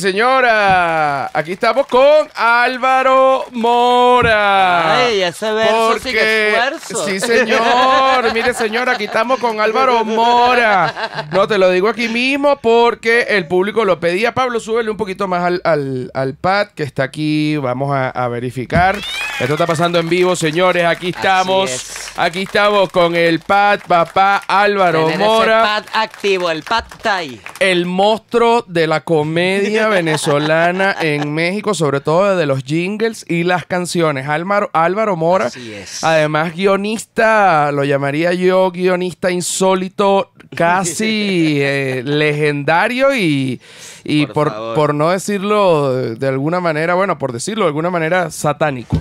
señora, aquí estamos con Álvaro Mora. Ay, esfuerzo. Sí, señor. Mire, señora, aquí estamos con Álvaro Mora. No, te lo digo aquí mismo porque el público lo pedía. Pablo, súbele un poquito más al, al, al pad que está aquí. Vamos a, a verificar. Esto está pasando en vivo, señores. Aquí estamos. Aquí estamos con el Pat, papá Álvaro Mora. El pat activo, el Pat Tai. El monstruo de la comedia venezolana en México, sobre todo de los jingles y las canciones. Álvaro, Mora. Así es. Además, guionista, lo llamaría yo guionista insólito, casi eh, legendario y, por, por, no decirlo de alguna manera, bueno, por decirlo de alguna manera, satánico.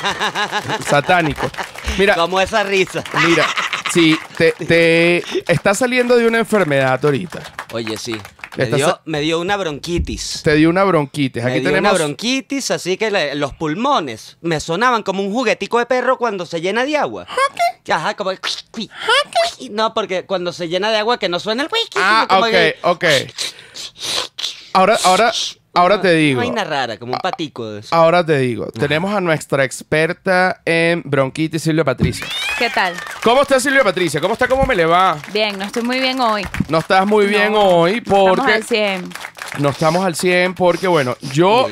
satánico. Mira. Como esa risa. Mira, sí, te, te estás saliendo de una enfermedad ahorita. Oye, sí. Me dio, me dio una bronquitis. Te dio una bronquitis. Aquí me dio una bronquitis, así que los pulmones me sonaban como un juguetico de perro cuando se llena de agua. Ajá, como... No, porque cuando se llena de agua que no suena el... Ah, como ok, ok. Ahora, ahora Ahora ah, te digo. Una vaina rara, como un ah, patico de eso. Ahora te digo. Tenemos a nuestra experta en bronquitis, Silvia Patricia. ¿Qué tal? ¿Cómo está Silvia Patricia? ¿Cómo está? ¿Cómo me le va? Bien, no estoy muy bien hoy. No estás muy bien hoy porque... Estamos al 100. No estamos al 100 porque, bueno, yo...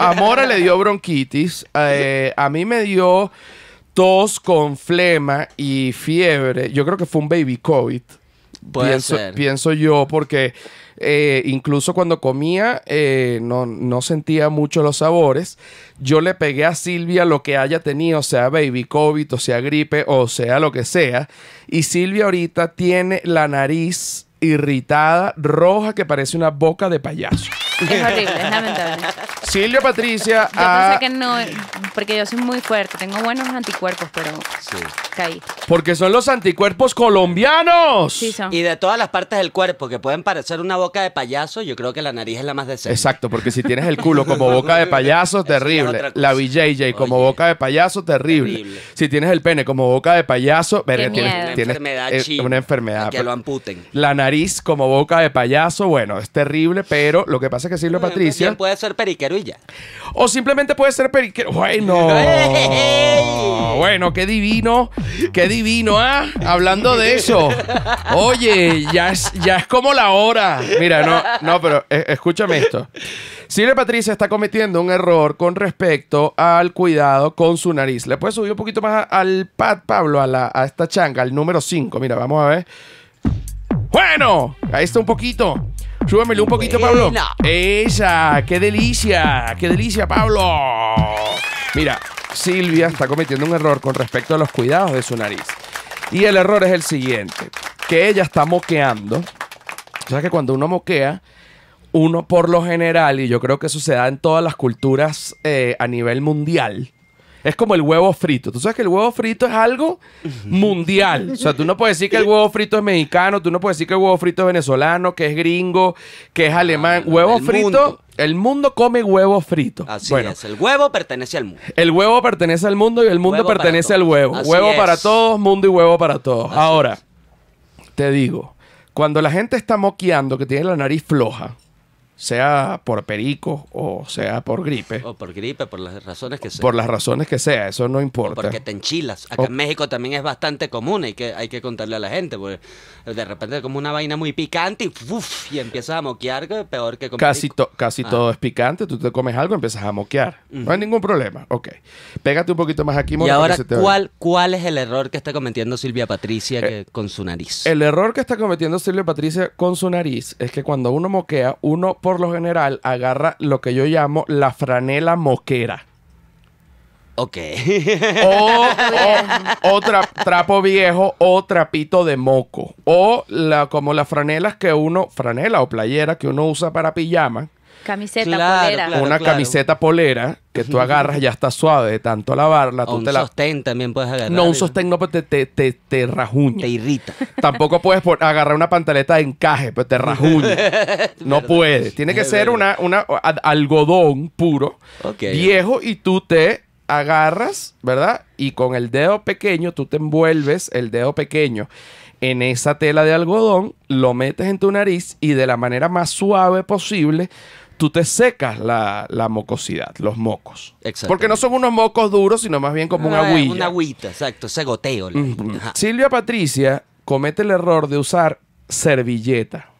a Mora le dio bronquitis. Eh, a mí me dio tos con flema y fiebre. Yo creo que fue un baby COVID. Puede ser. pienso yo porque eh, incluso cuando comía, eh, no, no, sentía mucho los sabores. Yo le pegué a Silvia lo que haya tenido, sea baby COVID, o sea gripe, o sea lo que sea. Y Silvia ahorita tiene la nariz irritada, roja, que parece una boca de payaso. Es horrible, es lamentable. Silvia Patricia. Yo pensé ah, que no, porque yo soy muy fuerte, tengo buenos anticuerpos, pero caí. Porque son los anticuerpos colombianos. Y de todas las partes del cuerpo que pueden parecer una boca de payaso, yo creo que la nariz es la más deseada Exacto, porque si tienes el culo como boca de payaso, terrible. La BJJ como boca de payaso, terrible. Si tienes el pene como boca de payaso, verga, tienes, una enfermedad eh, una enfermedad. Que lo amputen. La nariz como boca de payaso, bueno, es terrible, pero lo que pasa es que que Patricia. puede ser periquero O simplemente puede ser periquero. Bueno. bueno, qué divino. Qué divino, ¿ah? Hablando de eso. Oye, ya es, ya es como la hora. Mira, no, no, pero eh, escúchame esto. Silvia Patricia está cometiendo un error con respecto al cuidado con su nariz. Le puedes subir un poquito más al pad, Pablo, a, la, a esta changa, al número 5. Mira, vamos a ver. Bueno, ahí está un poquito súbeme un poquito, Pablo. Esa, qué delicia, qué delicia, Pablo. Mira, Silvia está cometiendo un error con respecto a los cuidados de su nariz. Y el error es el siguiente, que ella está moqueando. O sea que cuando uno moquea, uno por lo general, y yo creo que eso se da en todas las culturas eh, a nivel mundial, es como el huevo frito. Tú sabes que el huevo frito es algo mundial. O sea, tú no puedes decir que el huevo frito es mexicano, tú no puedes decir que el huevo frito es venezolano, que es gringo, que es alemán. Ah, huevo frito. El mundo come huevo frito. Así es. El huevo pertenece al mundo. El huevo pertenece al mundo y el mundo pertenece al huevo. huevo para todos, mundo y huevo para todos. Ahora, te digo, cuando la gente está moqueando que tiene la nariz floja, sea por perico o sea por gripe. O por gripe, por las razones que sea. Por las razones que sea, eso no importa. porque te enchilas. Acá en México también es bastante común, y que, hay que contarle a la gente, porque de repente como una vaina muy picante y, y empiezas a moquear peor que con Casi, casi ah. todo es picante, tú te comes algo y empiezas a moquear. No hay ningún problema, ok. Pégate un poquito más aquí, Mona, Y ahora, ¿cuál, ¿cuál es el error que está cometiendo Silvia Patricia eh, con su nariz? El error que está cometiendo Silvia Patricia con su nariz es que cuando uno moquea, uno por lo general agarra lo que yo llamo la franela moquera. Ok. o, trapo viejo o trapito de moco. O la, como las franelas que uno, franela o playera que uno usa para pijama, Camiseta polera. una camiseta polera que tú agarras, ya está suave de tanto lavarla. Tú la... sostén también puedes agarrar. No, un sostén no, pero pues te, rajuña. Te irrita. Tampoco puedes agarrar una pantaleta de encaje, pero pues te rajuña. no puedes. Tiene que ser una, algodón puro, viejo, y tú te agarras, ¿verdad? Y con el dedo pequeño, tú te envuelves el dedo pequeño en esa tela de algodón, lo metes en tu nariz y de la manera más suave posible tú te secas la, mocosidad, los mocos. Exacto. Porque no son unos mocos duros, sino más bien como un una ah, agüita. Una agüita, exacto, ese goteo. Silvia Patricia comete el error de usar servilleta.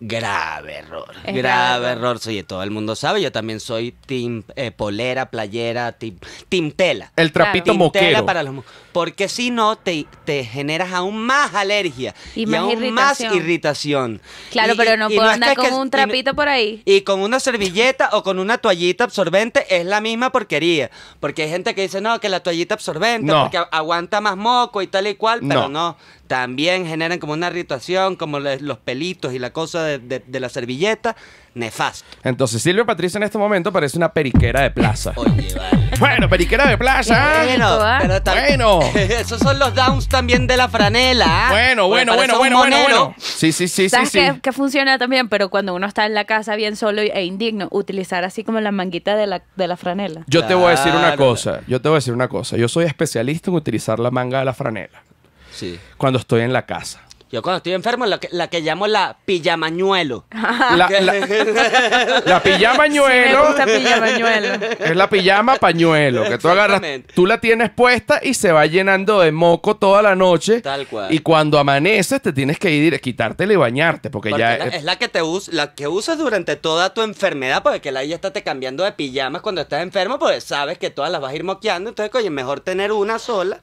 Grave error, grave error. Oye, todo el mundo sabe, yo también soy team eh, polera, playera, team, tela. El trapito moquero. para los porque si no te, generas aún más alergia y, más irritación. Claro, pero no puedo andar con un trapito por ahí. Y con una servilleta o con una toallita absorbente es la misma porquería, porque hay gente que dice, "No, que la toallita absorbente porque aguanta más moco y tal y cual", pero no, también generan como una irritación, como los pelitos y la cosa de, de la servilleta nefasto. Entonces, Silvia Patricia en este momento parece una periquera de plaza. Oye, vale. Bueno, periquera de plaza. Bueno, ¿ah? Bueno. Esos son los downs también de la franela. ¿ah? Bueno, bueno, bueno, bueno, bueno, bueno. Sí, sí, sí, ¿Sabes sí. Que, funciona también, pero cuando uno está en la casa bien solo e indigno, utilizar así como la manguita de la, franela. Yo te voy a decir una cosa. Yo te voy a decir una cosa. Yo soy especialista en utilizar la manga de la franela. Sí. Cuando estoy en la casa. Yo cuando estoy enfermo, la la que llamo la pijamañuelo. La, la, pijamañuelo. Es la pijama pañuelo. Que tú agarras, tú la tienes puesta y se va llenando de moco toda la noche. Tal cual. Y cuando amaneces, te tienes que ir, quitártela y bañarte. Porque, ya. Es, la que te la que usas durante toda tu enfermedad, porque la ya está te cambiando de pijamas cuando estás enfermo, porque sabes que todas las vas a ir moqueando. Entonces, es mejor tener una sola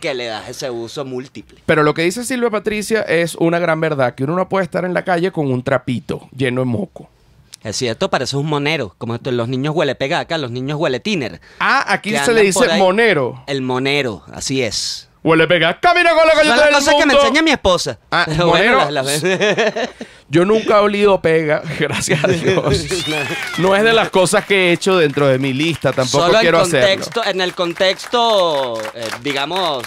que le das ese uso múltiple. Pero lo que dice Silvia Patricia es una gran verdad, que uno no puede estar en la calle con un trapito lleno de moco. Es cierto, parece un monero, como esto, los niños huele pegaca, los niños huele tiner. Ah, aquí se le dice monero. El monero, así es. Huele pega, camina con la galleta las cosas que me enseña mi esposa. Ah, bueno, Yo nunca he olido pega, gracias a Dios. No es de las cosas que he hecho dentro de mi lista, tampoco Solo quiero en hacerlo. en el contexto, eh, digamos,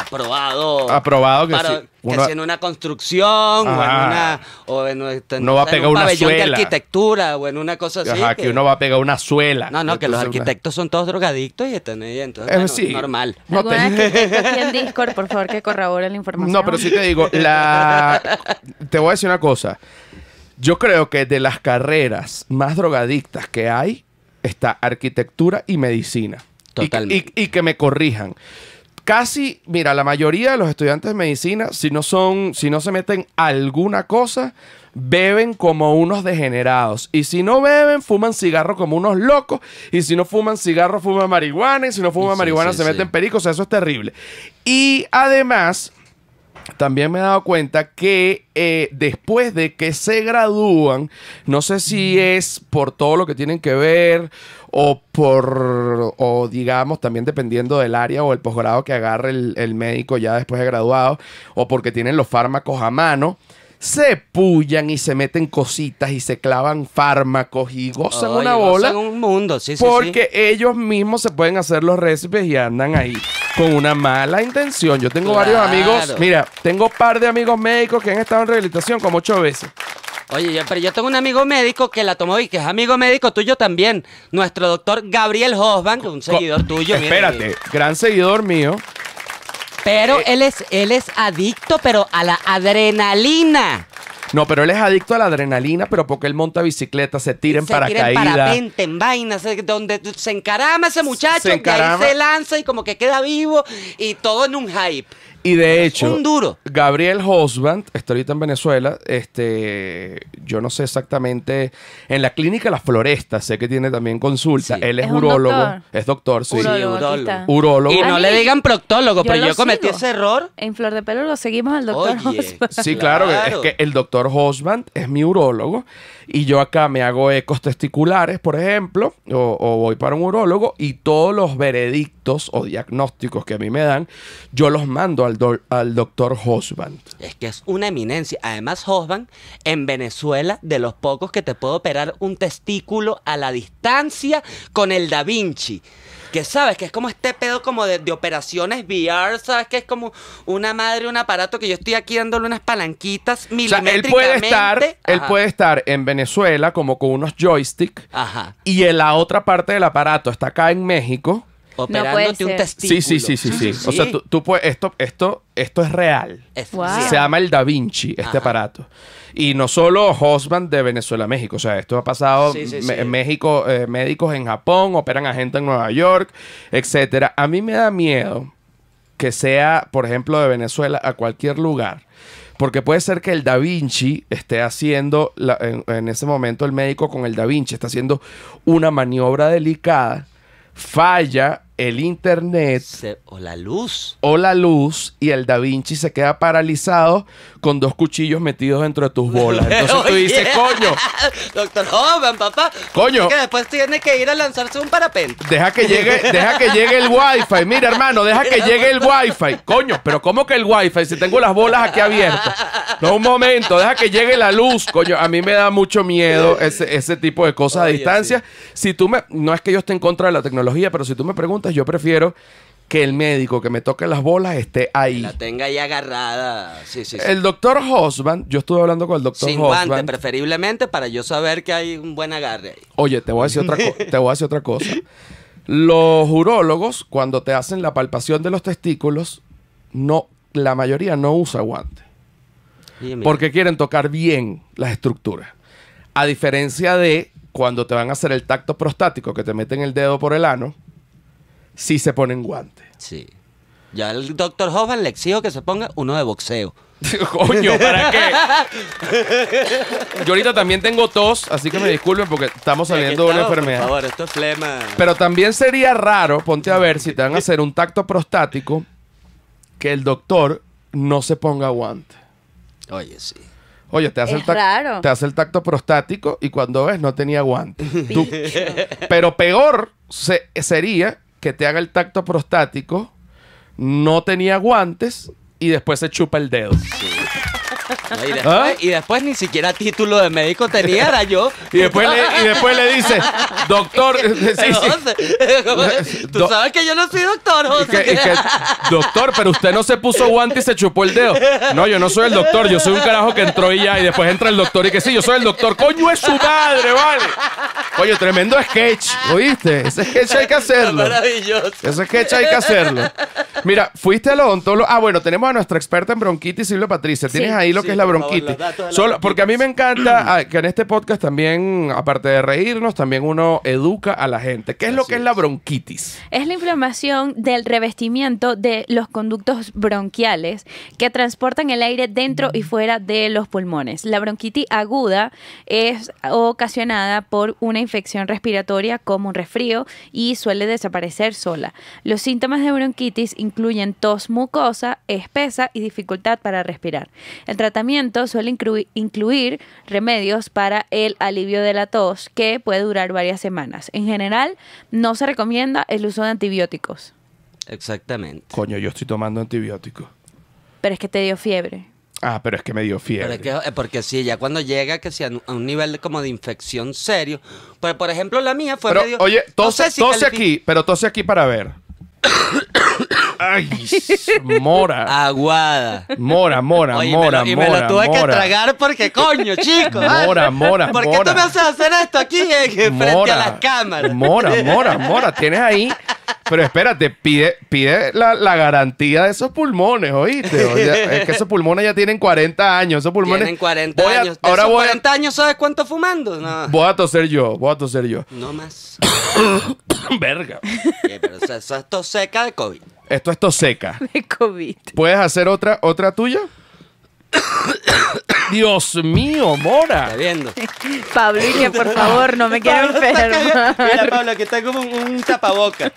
aprobado. Aprobado que, para, si, en una construcción o en una. Este, no va a pegar una suela. de arquitectura o en una cosa así. que, uno va a pegar una suela. No, no, que los arquitectos son todos drogadictos y están ahí, entonces es eh, normal. No en Discord, por favor, que corrobore la información. No, pero sí te digo, la... te voy a decir una cosa. Yo creo que de las carreras más drogadictas que hay está arquitectura y medicina. Totalmente. y que me corrijan. Casi, mira, la mayoría de los estudiantes de medicina, si no son, si no se meten alguna cosa, beben como unos degenerados. Y si no beben, fuman cigarro como unos locos. Y si no fuman cigarro, fuman marihuana. Y si no fuman marihuana, se meten pericos. eso es terrible. Y además, también me he dado cuenta que eh, después de que se gradúan, no sé si es por todo lo que tienen que ver o por, o digamos, también dependiendo del área o el posgrado que agarre el, médico ya después de graduado, o porque tienen los fármacos a mano se pullan y se meten cositas y se clavan fármacos y gozan una bola. Gozan un mundo, sí, Porque ellos mismos se pueden hacer los recipes y andan ahí con una mala intención. Yo tengo varios amigos, mira, tengo un par de amigos médicos que han estado en rehabilitación como ocho veces. Oye, pero yo tengo un amigo médico que la tomó y que es amigo médico tuyo también. Nuestro doctor Gabriel Hosban, un seguidor tuyo. Espérate, gran seguidor mío. Pero eh, él es, él es adicto, pero a la adrenalina. No, pero él es adicto a la adrenalina, pero porque él monta bicicleta, se tira en se Tira en en vainas, eh, donde se encarama ese muchacho, que ahí se lanza y como que queda vivo y todo en un hype. Y de hecho, un duro. Gabriel Hosband está ahorita en Venezuela. Este, yo no sé exactamente. En la clínica Las Florestas, sé que tiene también consulta. Él es, urólogo. Es doctor, sí. Urólogo. Y no le digan proctólogo, pero pues, yo cometí ese error. En Flor de Pelo lo seguimos al doctor Hosband. Sí, claro, Es que el doctor Hosband es mi urólogo y yo acá me hago ecos testiculares, por ejemplo, o, voy para un urólogo y todos los veredictos o diagnósticos que a mí me dan, yo los mando al, al doctor Hosban. Es que es una eminencia. Además, Hosban, en Venezuela, de los pocos que te puedo operar un testículo a la distancia con el Da Vinci. Que sabes, que es como este pedo como de, operaciones VR, ¿sabes? Que es como una madre, un aparato que yo estoy aquí dándole unas palanquitas O sea, él puede estar, él puede estar en Venezuela como con unos joysticks Ajá. y en la otra parte del aparato está acá en México operándote un testículo. Sí, sí, sí, sí, sí. O sea, tú, puedes, esto, esto, esto es real. Se llama el Da Vinci, este aparato. Y no solo Hosman de Venezuela, México. O sea, esto ha pasado en México, eh, médicos en Japón, operan a gente en Nueva York, etcétera. A mí me da miedo que sea, por ejemplo, de Venezuela a cualquier lugar. Porque puede ser que el Da Vinci esté haciendo, en, ese momento el médico con el Da Vinci está haciendo una maniobra delicada, falla el internet o la luz o la luz y el Da Vinci se queda paralizado con dos cuchillos metidos dentro de tus bolas. Entonces tú dices, coño, doctor joven, papá, coño, que después tiene que ir a lanzarse un parapente. Deja que llegue, deja que llegue el wifi. Mira, hermano, deja que llegue el wifi. Coño, pero cómo que el wifi si tengo las bolas aquí abiertas. No, un momento, deja que llegue la luz, coño. A mí me da mucho miedo ese, tipo de cosas a distancia. Si tú me. No es que yo esté en contra de la tecnología, pero si tú me preguntas, yo prefiero que el médico que me toque las bolas esté ahí. la tenga ahí agarrada. Sí, sí, El doctor Hosman, yo estuve hablando con el doctor Sin Guante, preferiblemente, para yo saber que hay un buen agarre ahí. Oye, te voy a decir otra, te voy a otra cosa. Los urólogos, cuando te hacen la palpación de los testículos, no, la mayoría no usa guantes porque quieren tocar bien las estructuras. A diferencia de cuando te van a hacer el tacto prostático, que te meten el dedo por el ano, sí se ponen guantes. Sí. Ya el doctor Hoffman le exijo que se ponga uno de boxeo. Coño, ¿para qué? Yo ahorita también tengo tos, así que me disculpen porque estamos saliendo de una enfermedad. esto es Pero también sería raro, ponte a ver si te van a hacer un tacto prostático, que el doctor no se ponga guante. Oye, sí. Oye, te hace, el te hace el tacto prostático y cuando ves no tenía guantes Pero peor se- sería que te haga el tacto prostático, no tenía guantes y después se chupa el dedo. ¿Ah? y, después, ni siquiera título de médico tenía, yo. Y después le, y después le dice, doctor. tú sabes que yo no soy doctor, José. doctor, pero usted no se puso guante y se chupó el dedo. No, yo no soy el doctor, yo soy un carajo que entró y ya. Y después entra el doctor y que sí, yo soy el doctor. Coño, es su madre, vale. Coño, tremendo sketch, ¿oíste? Ese sketch hay que hacerlo. Maravilloso. Ese sketch hay que hacerlo. Mira, fuiste al odontólogo. Ah, bueno, tenemos a nuestra experta en bronquitis, Silvia Patricia. Tienes ahí lo que es la bronquitis. Solo, porque a mí me encanta ah, que en este podcast también, aparte de reírnos, también uno educa a la gente. ¿Qué es lo que es. la bronquitis? Es la inflamación del revestimiento de los conductos bronquiales que transportan el aire dentro y fuera de los pulmones. La bronquitis aguda es ocasionada por una infección respiratoria como un resfrío y suele desaparecer sola. Los síntomas de bronquitis incluyen tos mucosa, espesa y dificultad para respirar. El tratamiento suele incluir, remedios para el alivio de la tos que puede durar varias semanas. En general, no se recomienda el uso de antibióticos. Exactamente. Coño, yo estoy tomando antibióticos. Pero es que te dio fiebre. Ah, pero es que me dio fiebre. Eh, porque sí, ya cuando llega que sea a un nivel como de infección serio. pues por ejemplo, la mía fue pero, medio... Oye, tose, tose aquí, pero tose aquí para ver. Ay, mora. Aguada. Mora, mora, mora, mora, y me lo tuve que tragar porque, coño, chicos. Mora, mora, ¿Por qué tú me haces hacer esto aquí en eh, frente a las cámaras? Mora, mora, mora. Tienes ahí. Pero espérate, pide, pide la, garantía de esos pulmones, ¿oíste? es que esos pulmones ya tienen 40 años. Esos pulmones. Tienen 40 años. ahora 40 años, ¿sabes cuánto fumando? voy a toser yo, voy a toser yo. no más. Verga. pero eso, es seca de COVID. Esto esto seca. De COVID. ¿Puedes hacer otra, otra tuya? Dios mío, Mora. Está viendo. por favor, no me quiero enfermar. Mira, Pablo, que está como un, tapaboca.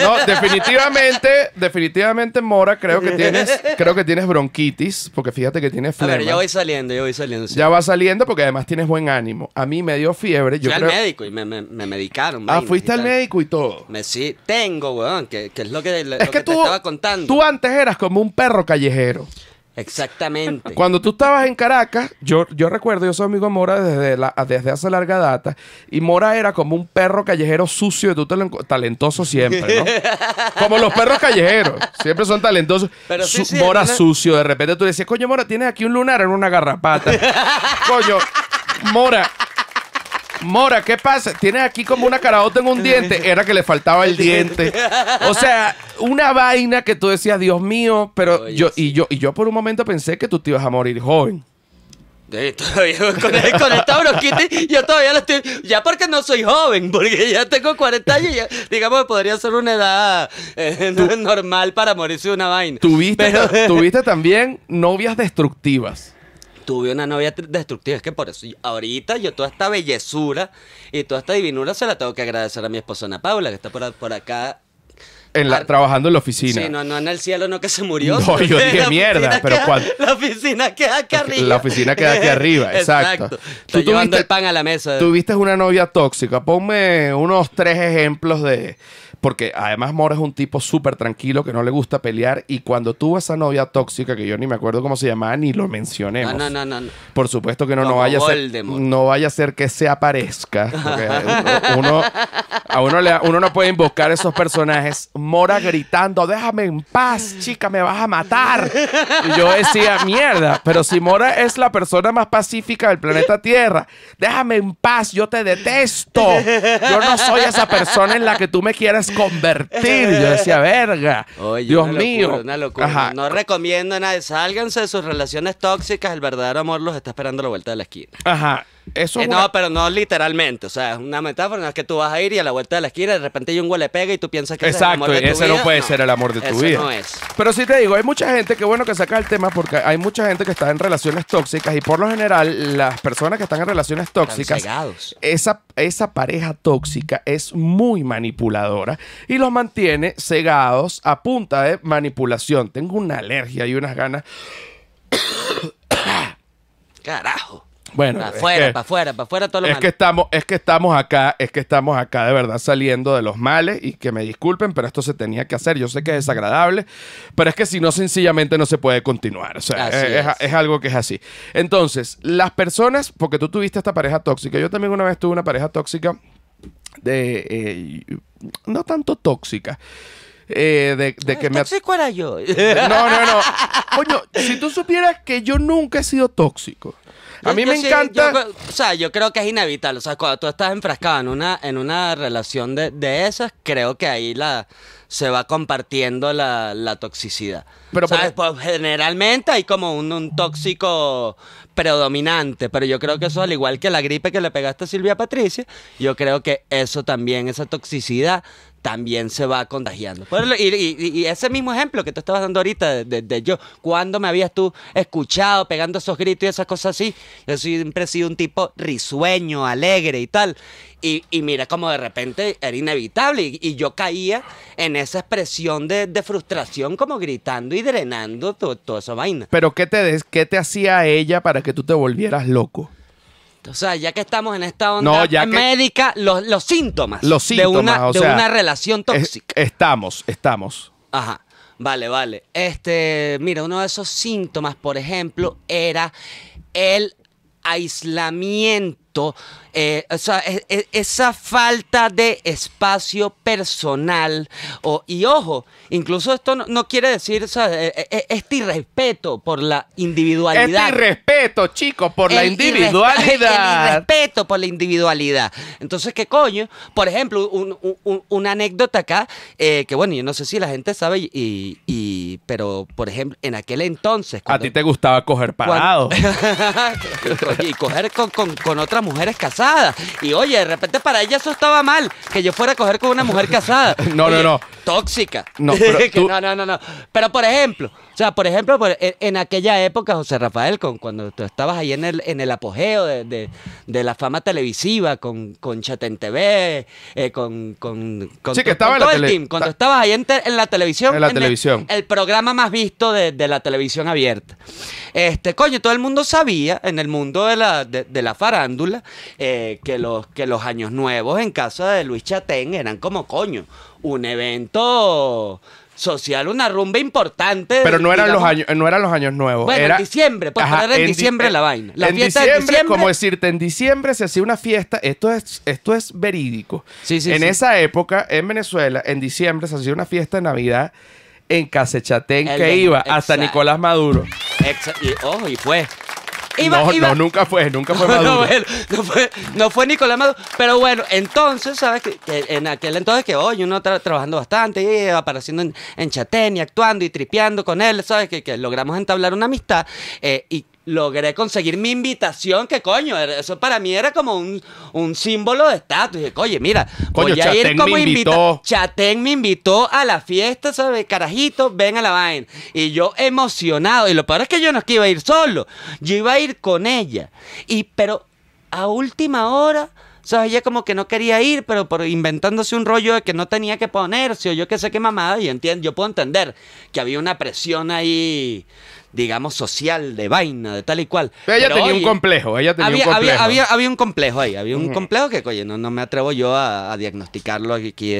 No, definitivamente, definitivamente, Mora, creo que tienes, creo que tienes bronquitis, porque fíjate que tienes flema. A ver, ya voy saliendo, ya voy saliendo. Ya va saliendo porque además tienes buen ánimo. A mí me dio fiebre. Fui al médico y me, medicaron. Ah, fuiste al médico y todo. Me sí, tengo, weón, que, es lo que, te estaba contando. Tú antes eras como un perro callejero. Exactamente. Cuando tú estabas en Caracas, yo, yo recuerdo, yo soy amigo de Mora desde, desde hace larga data, y Mora era como un perro callejero sucio, y tú te lo talentoso siempre, ¿no? como los perros callejeros, siempre son talentosos. Mora sucio, de repente tú decías, coño Mora, tienes aquí un lunar en una garrapata. coño, Mora, Mora, ¿qué pasa? Tienes aquí como una caraota en un diente. Era que le faltaba el diente. O sea, una vaina que tú decías, Dios mío, pero yo, y yo, y yo por un momento pensé que tú te ibas a morir joven. Sí, todavía con, e-, con, esta bronquitis, yo todavía lo estoy. Ya porque no soy joven, porque ya tengo 40 años, y ya, digamos que podría ser una edad eh, normal para morirse de una vaina. tuviste también novias destructivas tuve una novia destructiva. Es que por eso, ahorita yo toda esta bellezura y toda esta divinura se la tengo que agradecer a mi esposa Ana Paula, que está por, acá. trabajando en la oficina. Sí, no, no en el cielo, no que se murió. No, yo dije mierda, pero La oficina queda aquí arriba. La oficina queda aquí arriba, exacto. Tú llevando el pan a la mesa. Tuviste una novia tóxica. Ponme unos tres ejemplos de, porque además Mora es un tipo súper tranquilo que no le gusta pelear y cuando tuvo esa novia tóxica que yo ni me acuerdo cómo se llamaba ni lo mencioné. No, no, no, Por supuesto que no, vaya a ser, no vaya a ser que se aparezca. uno, a uno, uno no puede invocar esos personajes. Mora gritando, déjame en paz, chica, me vas a matar. Y yo decía, mierda, pero si Mora es la persona más pacífica del planeta Tierra, déjame en paz, yo te detesto. Yo no soy esa persona en la que tú me quieres convertir. Yo decía, verga. Dios mío. No recomiendo nada. Sálganse de sus relaciones tóxicas. El verdadero amor los está esperando a la vuelta de la esquina. Ajá. Eso eh, No, pero no literalmente. O sea, es una metáfora no es que tú vas a ir y a la vuelta de la esquina de repente hay un le pega y tú piensas que es el amor de tu ese no puede ser el amor de tu vida. No es. Pero sí te digo, hay mucha gente que bueno que saca el tema porque hay mucha gente que está en relaciones tóxicas y por lo general las personas que están en relaciones tóxicas, esa, esa pareja tóxica es muy manipuladora y los mantiene cegados a punta de manipulación. Tengo una alergia y unas ganas. Carajo. Bueno, para afuera, para afuera, para afuera todo lo es Que estamos, es que estamos acá, es que estamos acá de verdad saliendo de los males y que me disculpen, pero esto se tenía que hacer. Yo sé que es desagradable, pero es que si no, sencillamente no se puede continuar. O sea, es, algo que es así. Entonces, las personas, porque tú tuviste esta pareja tóxica, yo también una vez tuve una pareja tóxica de... Eh, no tanto tóxica. Eh, de, que me... tóxico era yo. No, no, no. Coño, si tú supieras que yo nunca he sido tóxico. A mí me encanta. o sea, yo creo que es inevitable. O sea, cuando tú estás enfrascado en una, en una relación de, esas, creo que ahí la se va compartiendo la, toxicidad. Pero ¿Sabes? Pues generalmente hay como un, un, tóxico predominante, pero yo creo que eso, al igual que la gripe que le pegaste a Silvia Patricia, yo creo que eso también, esa toxicidad, también se va contagiando. Y, y, ese mismo ejemplo que tú estabas dando ahorita de, yo, cuando me habías tú escuchado pegando esos gritos y esas cosas así? Yo siempre he sido un tipo risueño, alegre y tal. Y, y mira como de repente era inevitable y, yo caía en esa expresión de, frustración como gritando y drenando toda esa vaina. Pero ¿qué te, ¿qué te hacía ella para que tú te volvieras loco? O sea, ya que estamos en esta onda médica, los, síntomas de una, una relación tóxica. estamos, estamos. Ajá. Vale, vale. Este, mira, uno de esos síntomas, por ejemplo, era el aislamiento, eh, o sea, e, e, esa falta de espacio personal. y ojo, Incluso esto no, quiere decir, eh, eh, eh, Este irrespeto por la individualidad. Este irrespeto, chicos, por la individualidad. El irrespeto por la individualidad. Entonces, ¿qué coño? Por ejemplo, una anécdota acá, que bueno, yo no sé si la gente sabe, y, pero por ejemplo, en aquel entonces. ¿A ti te gustaba coger parado? y coger con, otras mujeres casadas. Y oye, de repente para ella eso estaba mal, que yo fuera a coger con una mujer casada. No, no, no. Tóxica. No, no, no, no, no. Pero por ejemplo, o sea, por ejemplo, e, en, aquella época, José Rafael, cuando tú estabas ahí en el, en el apogeo de, de, la fama televisiva, con, con TV, eh, con, Sí, que estaba todo el team, Cuando estabas ahí en, la televisión. En El, programa más visto de, la televisión abierta. Este, coño, todo el mundo sabía, en el mundo de la, de, la farándula, eh, que, los, que los años nuevos en casa de Luis Chatén eran como coño un evento social, una rumba importante. Pero no eran, los, años, no eran los años nuevos. Bueno, pues, era, en diciembre, pues eh, en, diciembre la vaina. La en fiesta diciembre, como decirte, en diciembre se hacía una fiesta, esto es, esto es verídico. Sí, sí, en esa época, en Venezuela, en diciembre se hacía una fiesta de Navidad en Casechatén que iba hasta Nicolás Maduro. Y, oh, y fue no, nunca fue, nunca fue Maduro. no, fue, no, fue, Nicolás Maduro. Pero bueno, entonces, ¿sabes? Que, en aquel entonces que hoy uno está trabajando bastante y apareciendo en, Chatén y actuando y tripeando con él, ¿sabes? Que, logramos entablar una amistad eh, y logré conseguir mi invitación, que coño, eso para mí era como un, símbolo de estatus. Dije, oye, mira, voy a ir como invitado. Chatén me invitó a la fiesta, ¿sabes? Carajito, ven a la vaina. Y yo emocionado. Y lo peor es que yo no es que iba a ir solo. Yo iba a ir con ella. Y, pero a última hora... ¿sabes? Ella como que no quería ir, pero por inventándose un rollo de que no tenía que ponerse, o yo que sé qué mamada, y yo puedo entender que había una presión ahí, digamos, social, de vaina, de tal y cual. Pero ella tenía un complejo, ella tenía había, un complejo. Había, había, un complejo ahí, había un complejo que, oye, no, no me atrevo yo a, a diagnosticarlo aquí,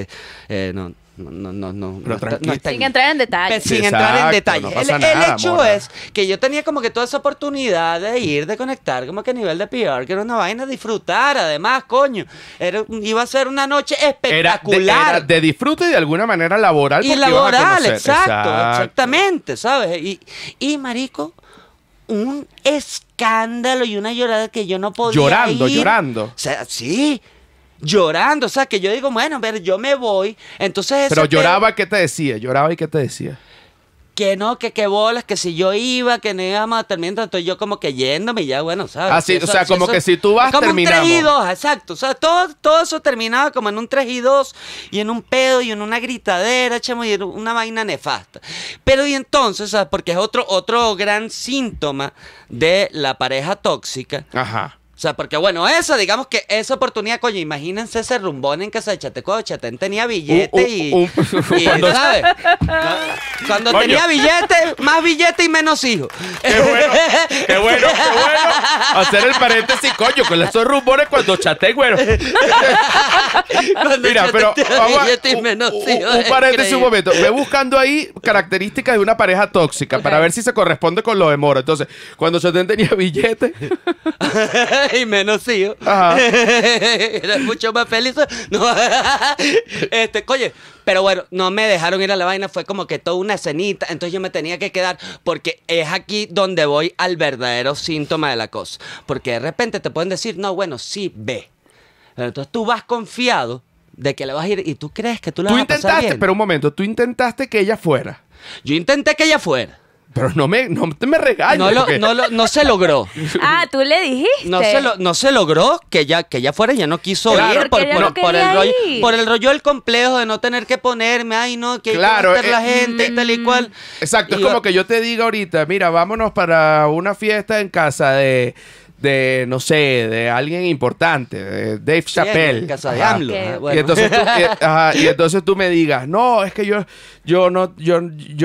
eh, no, no, no, no. no, no sin entrar en detalles Sin entrar en detalle. el, hecho es que yo tenía como que toda esa oportunidad de ir, de conectar, como que a nivel de PR, que era una vaina disfrutar, además, coño. iba a ser una noche espectacular. Era de, disfrute y de alguna manera laboral. Y laboral, exacto, exactamente, ¿sabes? Y, marico, un escándalo y una llorada que yo no podía. Llorando, llorando. O sea, sí llorando. O sea, que yo digo, bueno, a ver, yo me voy. Entonces. Pero lloraba, ¿qué te decía? Lloraba y ¿qué te decía? que no, que qué bolas, que si yo iba, que no íbamos a terminar, entonces yo como que yéndome y ya, bueno, ¿sabes? Así, ah, o sea, como que si tú vas, como terminamos. un 3 y 2, exacto, o sea, todo, todo eso terminaba como en un 3 y 2, y en un pedo, y en una gritadera, chamo, y una vaina nefasta. Pero y entonces, ¿sabes? Porque es otro, otro gran síntoma de la pareja tóxica. Ajá sea, porque bueno, eso, digamos que esa oportunidad, coño, imagínense ese rumbón en casa de cuando Chatén tenía billete y, cuando, tenía billete, más billete y menos hijos. Qué bueno, qué bueno, Hacer el paréntesis, coño, con esos rumbones cuando chateé, güero Mira, pero un, paréntesis un momento. voy buscando ahí características de una pareja tóxica para ver si se corresponde con lo de Moro. Entonces, cuando Chatén tenía billete y menos sí Era mucho más feliz. este, oye, pero bueno, no me dejaron ir a la vaina, fue como que toda una escenita. entonces yo me tenía que quedar porque es aquí donde voy al verdadero síntoma de la cosa. Porque de repente te pueden decir, no, bueno, sí, ve. entonces tú vas confiado de que le vas a ir y tú crees que tú la vas a pasar bien. Tú intentaste, pero un momento, tú intentaste que ella fuera. Yo intenté que ella fuera. Pero no me, no No, se logró. Ah, tú le dijiste. No se, no se logró que ya, que ya fuera ya no quiso ir por, el rollo, por el rollo del complejo de no tener que ponerme, ay no, que hay meter la eh, gente y tal y mm, cual. Exacto, es como que yo te diga ahorita, mira, vámonos para una fiesta en casa de de, no sé, de alguien importante, de Dave Chappelle. Y, entonces tú, me digas, no, es que yo, yo, no, yo,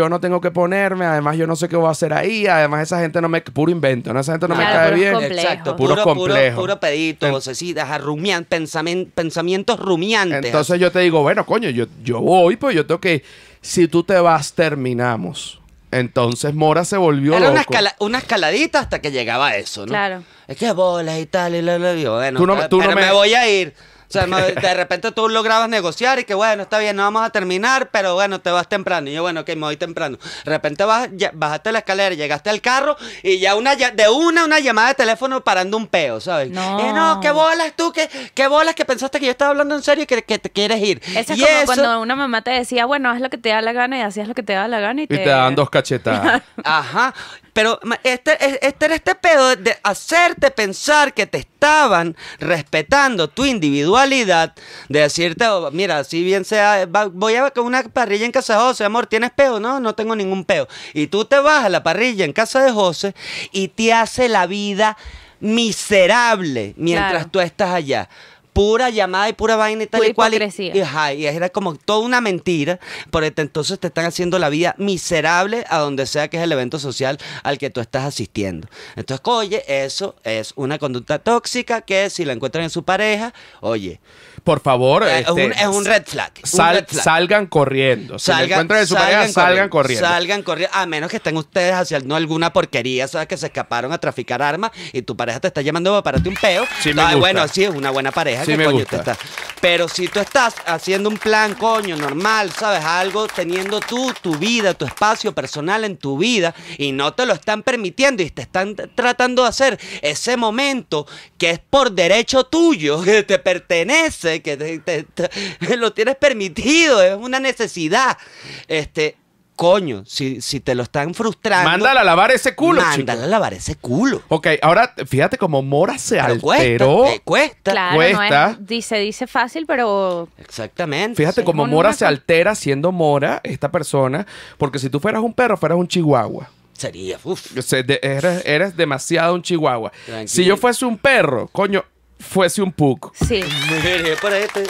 no tengo que ponerme, además yo no sé qué voy a hacer ahí, además esa gente no me... Puro invento, Esa gente no me cae bien. Exacto, puro, puro complejo. Puro, pedito, vocecitas, rumian, pensamientos rumiantes. Entonces yo te digo, bueno, coño, yo, yo voy, pues yo tengo que... Si tú te vas, terminamos. Entonces Mora se volvió Era Una, una escaladita hasta que llegaba eso, ¿no? Claro. Es que bolas y tal, y lo, lo, bueno, tú no, tú pero no me voy a ir. O sea, de repente tú lograbas negociar y que bueno, está bien, no vamos a terminar, pero bueno, te vas temprano. Y yo, bueno, ok, me voy temprano. De repente vas, bajaste la escalera, llegaste al carro y ya una de una una llamada de teléfono parando un peo, ¿sabes? No, eh, no qué bolas tú, qué, qué bolas que pensaste que yo estaba hablando en serio y que, te quieres ir. Eso es como cuando una mamá te decía, bueno, haz lo que te da la gana y hacías lo que te da la gana y, y te... daban dan dos cachetadas. Ajá. Pero este, este, era este pedo de hacerte pensar que te estaban respetando tu individualidad, de decirte, oh, mira, si bien sea, voy a una parrilla en casa de José, amor, ¿tienes peo? No, no tengo ningún pedo. Y tú te vas a la parrilla en casa de José y te hace la vida miserable mientras tú estás allá pura llamada y pura vaina y tal y cual. Y, era como toda una mentira, porque te, entonces te están haciendo la vida miserable a donde sea que es el evento social al que tú estás asistiendo. Entonces, oye, eso es una conducta tóxica que si la encuentran en su pareja, oye, por favor. Eh, es un, este, red flag, Salgan corriendo. Si salgan, encuentran de su salgan, pareja, salgan corriendo. Salgan corriendo. A menos que estén ustedes haciendo alguna porquería, sabes que se escaparon a traficar armas y tu pareja te está llamando para pararte un peo. Sí Bueno, así es una buena pareja. Pero si tú estás haciendo un plan, coño, normal, ¿sabes? Algo teniendo tú, tu vida, tu espacio personal en tu vida y no te lo están permitiendo y te están tratando de hacer ese momento que es por derecho tuyo, que te pertenece que lo tienes permitido, es una necesidad. Este, coño, si, si te lo están frustrando. Mándala a lavar ese culo, Mándala a lavar ese culo. Ok, ahora fíjate como Mora se pero alteró. Cuesta, eh, cuesta. dice, dice fácil, pero. Exactamente. Fíjate cómo como Mora se altera siendo Mora, esta persona, porque si tú fueras un perro, fueras un chihuahua. Sería, uff. Eres, demasiado un chihuahua. Si yo fuese un perro, coño, fuese un PUC. Sí. Por ahí te-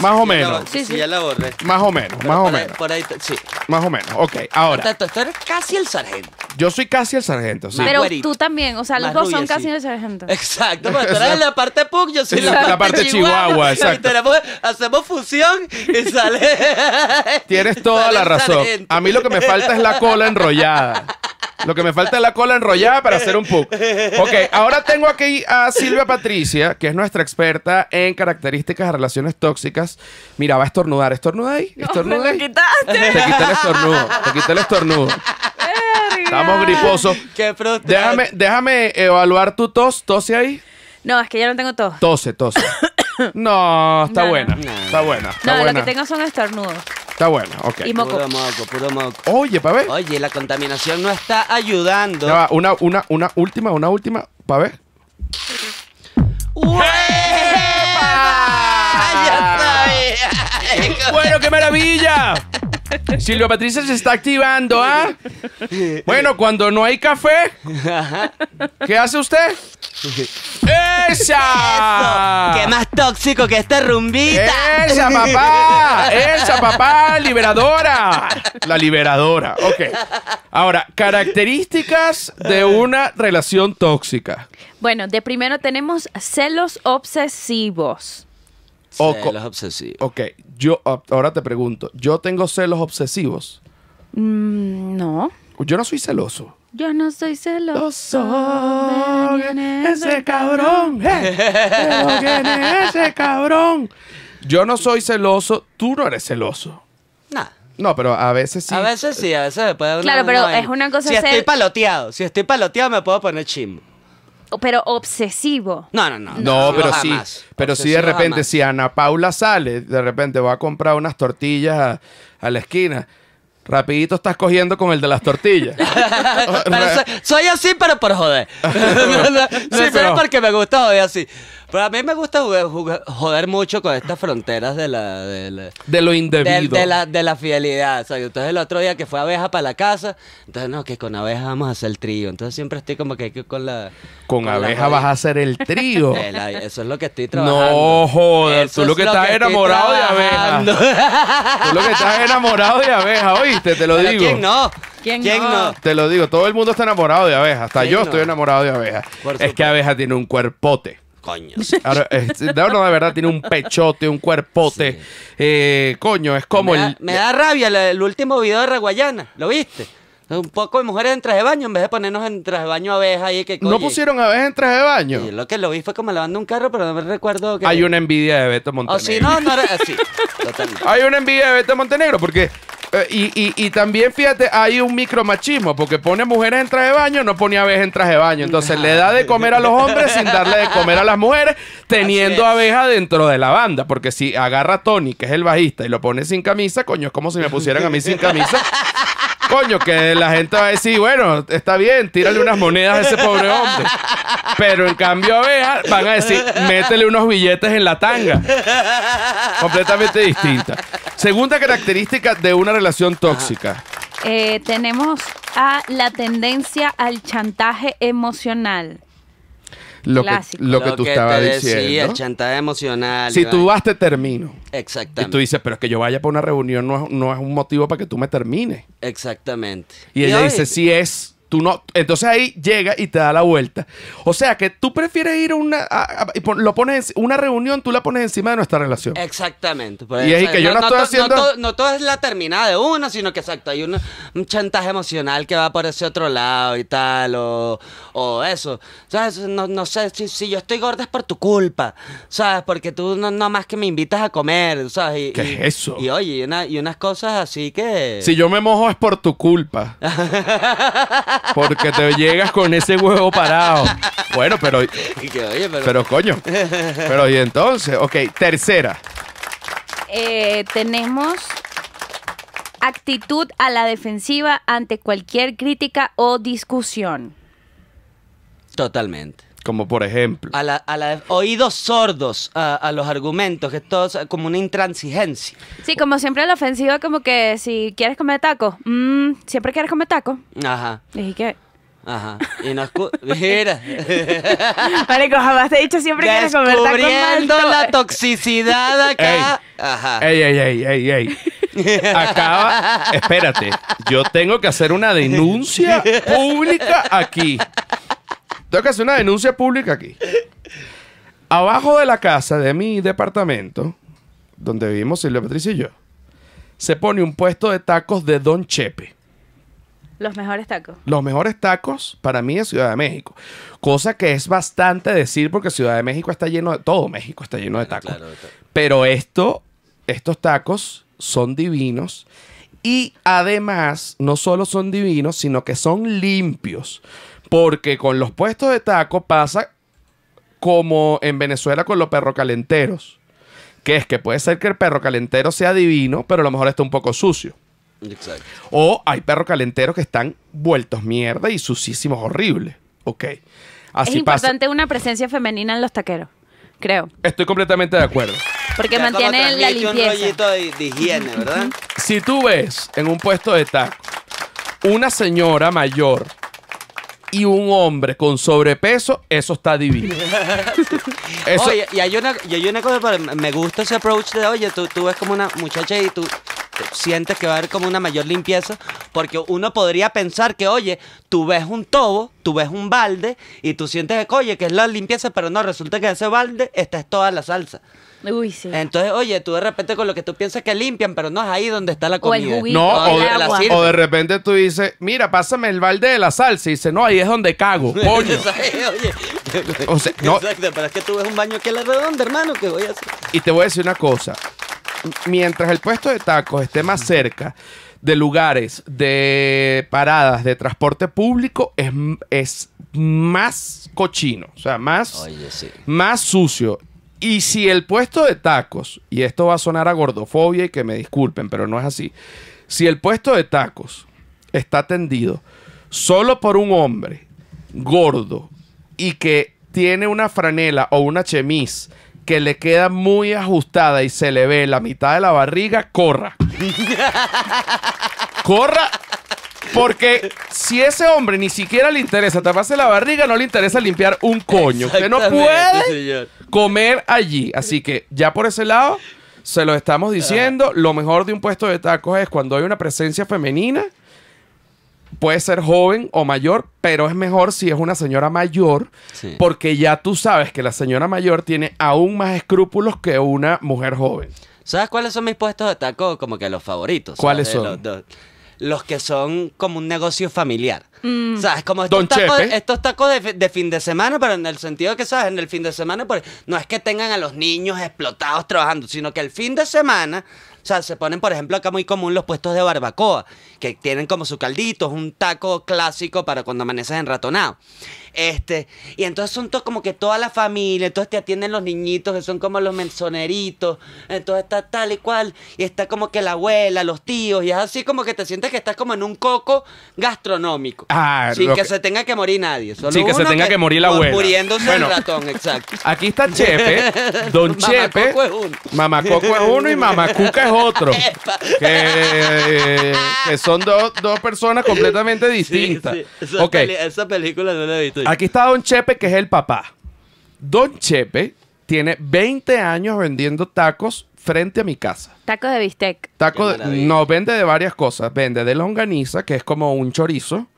Más o menos. Sí, ya la borré. Más o menos, más o menos. Por ahí, sí. Más o menos. Ok, ahora, Tú eres casi el sargento. yo soy casi el sargento, Pero tú también, o sea, los dos son casi el sargento. Exacto, pero tú eres la parte PUC, yo soy la, La parte chihuahua, exacto. hacemos fusión y sale. Tienes toda la razón. A mí lo que me falta es la cola enrollada. Lo que me falta es la cola enrollada para hacer un pug. Ok, ahora tengo aquí a Silvia Patricia, que es nuestra experta en características de relaciones tóxicas. Mira, va a estornudar. ¿Estornuda ahí? ¿Estornuda quitaste. Te quité el estornudo. Te el estornudo. Estamos griposos. Qué déjame, déjame evaluar tu tos. ¿Tose ahí? No, es que ya no tengo tos. Tose, tose. no, está buena. No. Está buena. lo que tengo son estornudos. Está bueno, ok. Puro moco, puro moco. Oye, pa' ver. Oye, la contaminación no está ayudando. una, una, una última, una última, para ver. ¡Ya ¡Bueno, qué maravilla! Silvia Patricia se está activando, ¿ah? Bueno, cuando no hay café, ¿qué hace usted? ¡Esa! ¡Qué más tóxico que este rumbita! ¡Esa, papá! ¡Esa, papá! ¡Liberadora! La liberadora. Ok. Ahora, características de una relación tóxica. Bueno, de primero tenemos celos obsesivos. O obsesivos. Ok, yo ahora te pregunto, ¿yo tengo celos obsesivos? Mm, no. Yo no soy celoso. Yo no soy celoso. ese cabrón. Eh. ese cabrón. Yo no soy celoso. Tú no eres celoso. Nada. No, pero a veces sí. A veces sí, a veces me puede Claro, pero es una cosa. Si estoy paloteado, si estoy paloteado me puedo poner chim pero obsesivo. No, no, no. No, pero sí. Pero sí de repente, si Ana Paula sale, de repente va a comprar unas tortillas a la esquina rapidito estás cogiendo con el de las tortillas. soy, así, pero por joder. sí, pero... porque me gusta joder así. Pero a mí me gusta joder mucho con estas fronteras de la... De, lo indebido. De, la, de fidelidad. entonces el otro día que fue abeja para la casa, entonces no, que con abeja vamos a hacer el trío. Entonces siempre estoy como que hay que con la... Con, abeja vas a hacer el trío. Eso es lo que estoy trabajando. No, joder. tú es lo que estás enamorado de abeja. tú lo que estás enamorado de abeja, oye. Te lo digo. ¿Quién no? ¿Quién, no? Te lo digo, todo el mundo está enamorado de abeja. Hasta yo estoy enamorado de abeja. Es que abeja tiene un cuerpote. Coño. Ahora, la de verdad, tiene un pechote, un cuerpote. Eh, coño, es como el. Me da rabia el, último video de Raguayana, ¿lo viste? Un poco de mujeres en traje de baño en vez de ponernos en traje de baño abeja y que ¿No pusieron abeja en traje de baño? y lo que lo vi fue como lavando un carro, pero no me recuerdo que... Hay una envidia de Beto oh, Montenegro. O no, no así. Hay una envidia de Beto Montenegro porque eh, y, también, fíjate, hay un micromachismo, porque pone mujeres en traje de baño, no pone abejas en traje de baño. Entonces le da de comer a los hombres sin darle de comer a las mujeres, teniendo abeja dentro de la banda. Porque si agarra a Tony, que es el bajista, y lo pone sin camisa, coño, es como si me pusieran a mí sin camisa. Coño, que la gente va a decir, bueno, está bien, tírale unas monedas a ese pobre hombre. Pero en cambio, abeja, van a decir, métele unos billetes en la tanga. Completamente distinta. Segunda característica de una relación tóxica. Eh, tenemos a la tendencia al chantaje emocional lo, que, tú estabas diciendo. Sí, el chantaje emocional. Si tú vas, te termino. Exactamente. Y tú dices, pero es que yo vaya para una reunión no es, no es un motivo para que tú me termines. Exactamente. Y, ella dice, sí es. Tú no, entonces ahí llega y te da la vuelta. O sea que tú prefieres ir a una. lo pones, una reunión, tú la pones encima de nuestra relación. Exactamente. Pues, y es que yo no, estoy haciendo. No todo, es la terminada de una, sino que exacto, hay un, chantaje emocional que va por ese otro lado y tal, o, eso. ¿Sabes? No, no sé, si, si, yo estoy gorda es por tu culpa, ¿sabes? Porque tú no, más que me invitas a comer, ¿Qué es eso? Y oye, y, y unas cosas así que. Si yo me mojo es por tu culpa. Porque te llegas con ese huevo parado. Bueno, pero. pero... coño. Pero y entonces, ok, tercera. Eh, tenemos actitud a la defensiva ante cualquier crítica o discusión. Totalmente. Como por ejemplo. A, la, a la, oídos sordos a, los argumentos, que es todo como una intransigencia. Sí, como siempre la ofensiva, como que si quieres comer taco, mmm, siempre quieres comer taco. Ajá. Dije. que. Ajá. Y no Mira. Marico, jamás te he dicho siempre quieres comer taco. Descubriendo la toxicidad acá. Ajá. Ey, ey, ey, ey, ey. Acaba, espérate, yo tengo que hacer una denuncia pública aquí. Tengo que hacer una denuncia pública aquí. Abajo de la casa de mi departamento, donde vivimos Silvia Patricia y yo, se pone un puesto de tacos de Don Chepe. Los mejores tacos. Los mejores tacos para mí es Ciudad de México. Cosa que es bastante decir porque Ciudad de México está lleno de. Todo México está lleno de tacos. Pero estos tacos son divinos. Y además, no solo son divinos, sino que son limpios. Porque con los puestos de taco pasa como en Venezuela con los perro calenteros. Que es que puede ser que el perro calentero sea divino, pero a lo mejor está un poco sucio. Exacto. O hay perros calenteros que están vueltos mierda y sucísimos horribles. Ok. Así es importante una presencia femenina en los taqueros, creo. Estoy completamente de acuerdo. Porque mantiene la limpieza. un rollito de higiene, ¿verdad? si tú ves en un puesto de taco una señora mayor y un hombre con sobrepeso, eso está divino. Oye, y, hay una, y hay una cosa, me gusta ese approach de, oye, tú, tú ves como una muchacha y tú sientes que va a haber como una mayor limpieza, porque uno podría pensar que, oye, tú ves un tobo, tú ves un balde, y tú sientes que, oye, que es la limpieza, pero no, resulta que ese balde esta es toda la salsa. Entonces, oye, tú de repente con lo que tú piensas que limpian, pero no es ahí donde está la comida. O no, o, de repente tú dices, mira, pásame el balde de la salsa. Y dice, no, ahí es donde cago, oye o sea, no. pero es que tú ves un baño que es la redonda, hermano, que voy a hacer. Y te voy a decir una cosa. Mientras el puesto de tacos esté más cerca de lugares, de paradas de transporte público, es, más cochino, o sea, más, más sucio. Y si el puesto de tacos, y esto va a sonar a gordofobia y que me disculpen, pero no es así, si el puesto de tacos está atendido solo por un hombre gordo y que tiene una franela o una chemise que le queda muy ajustada y se le ve la mitad de la barriga, corra. corra. Porque si ese hombre ni siquiera le interesa taparse la barriga, no le interesa limpiar un coño. Que no puede comer allí. Así que ya por ese lado, se lo estamos diciendo. Lo mejor de un puesto de tacos es cuando hay una presencia femenina. Puede ser joven o mayor, pero es mejor si es una señora mayor, porque ya tú sabes que la señora mayor tiene aún más escrúpulos que una mujer joven. ¿Sabes cuáles son mis puestos de tacos como que los favoritos? ¿Cuáles son? Los, los que son como un negocio familiar. O mm. sea, es como estos tacos, de, fin de semana, pero en el sentido que, ¿sabes? En el fin de semana, pues, no es que tengan a los niños explotados trabajando, sino que el fin de semana, o sea, se ponen, por ejemplo, acá muy común los puestos de barbacoa, que tienen como su caldito, es un taco clásico para cuando amaneces en ratonado Este, y entonces son todo como que toda la familia, entonces te atienden los niñitos que son como los mensoneritos entonces está tal y cual, y está como que la abuela, los tíos, y es así como que te sientes que estás como en un coco gastronómico. Ah, sin que, se tenga que morir nadie. Solo sin que se tenga que, morir la abuela. Muriéndose el ratón, exacto. Aquí está Chepe, Don Chepe. Mamacoco es uno. Mamacoco es uno y Mamacuca es otro. que, eh, que, son dos personas completamente distintas. Esa, película no la he visto. Aquí está Don Chepe, que es el papá. Don Chepe tiene 20 años vendiendo tacos frente a mi casa. Tacos de bistec. Taco no, vende de varias cosas. Vende de longaniza, que es como un chorizo.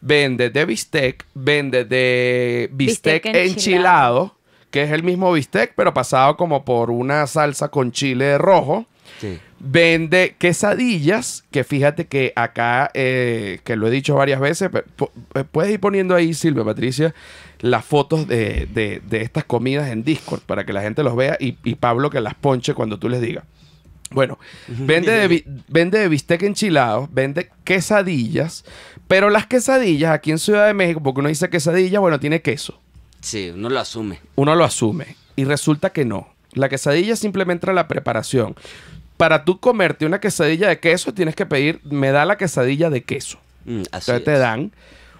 Vende de bistec. Vende de bistec, enchilado, que es el mismo bistec, pero pasado como por una salsa con chile rojo. Sí. Vende quesadillas, que fíjate que acá, eh, que lo he dicho varias veces, eh, puedes ir poniendo ahí, Silvia Patricia, las fotos de, de, estas comidas en Discord para que la gente los vea y, Pablo que las ponche cuando tú les digas. Bueno, vende de, vende de bistec enchilado, vende quesadillas, pero las quesadillas aquí en Ciudad de México, porque uno dice quesadilla, bueno, tiene queso. Sí, uno lo asume. Uno lo asume. Y resulta que no. La quesadilla simplemente era la preparación para tú comerte una quesadilla de queso, tienes que pedir, me da la quesadilla de queso. Mm, así Entonces te dan.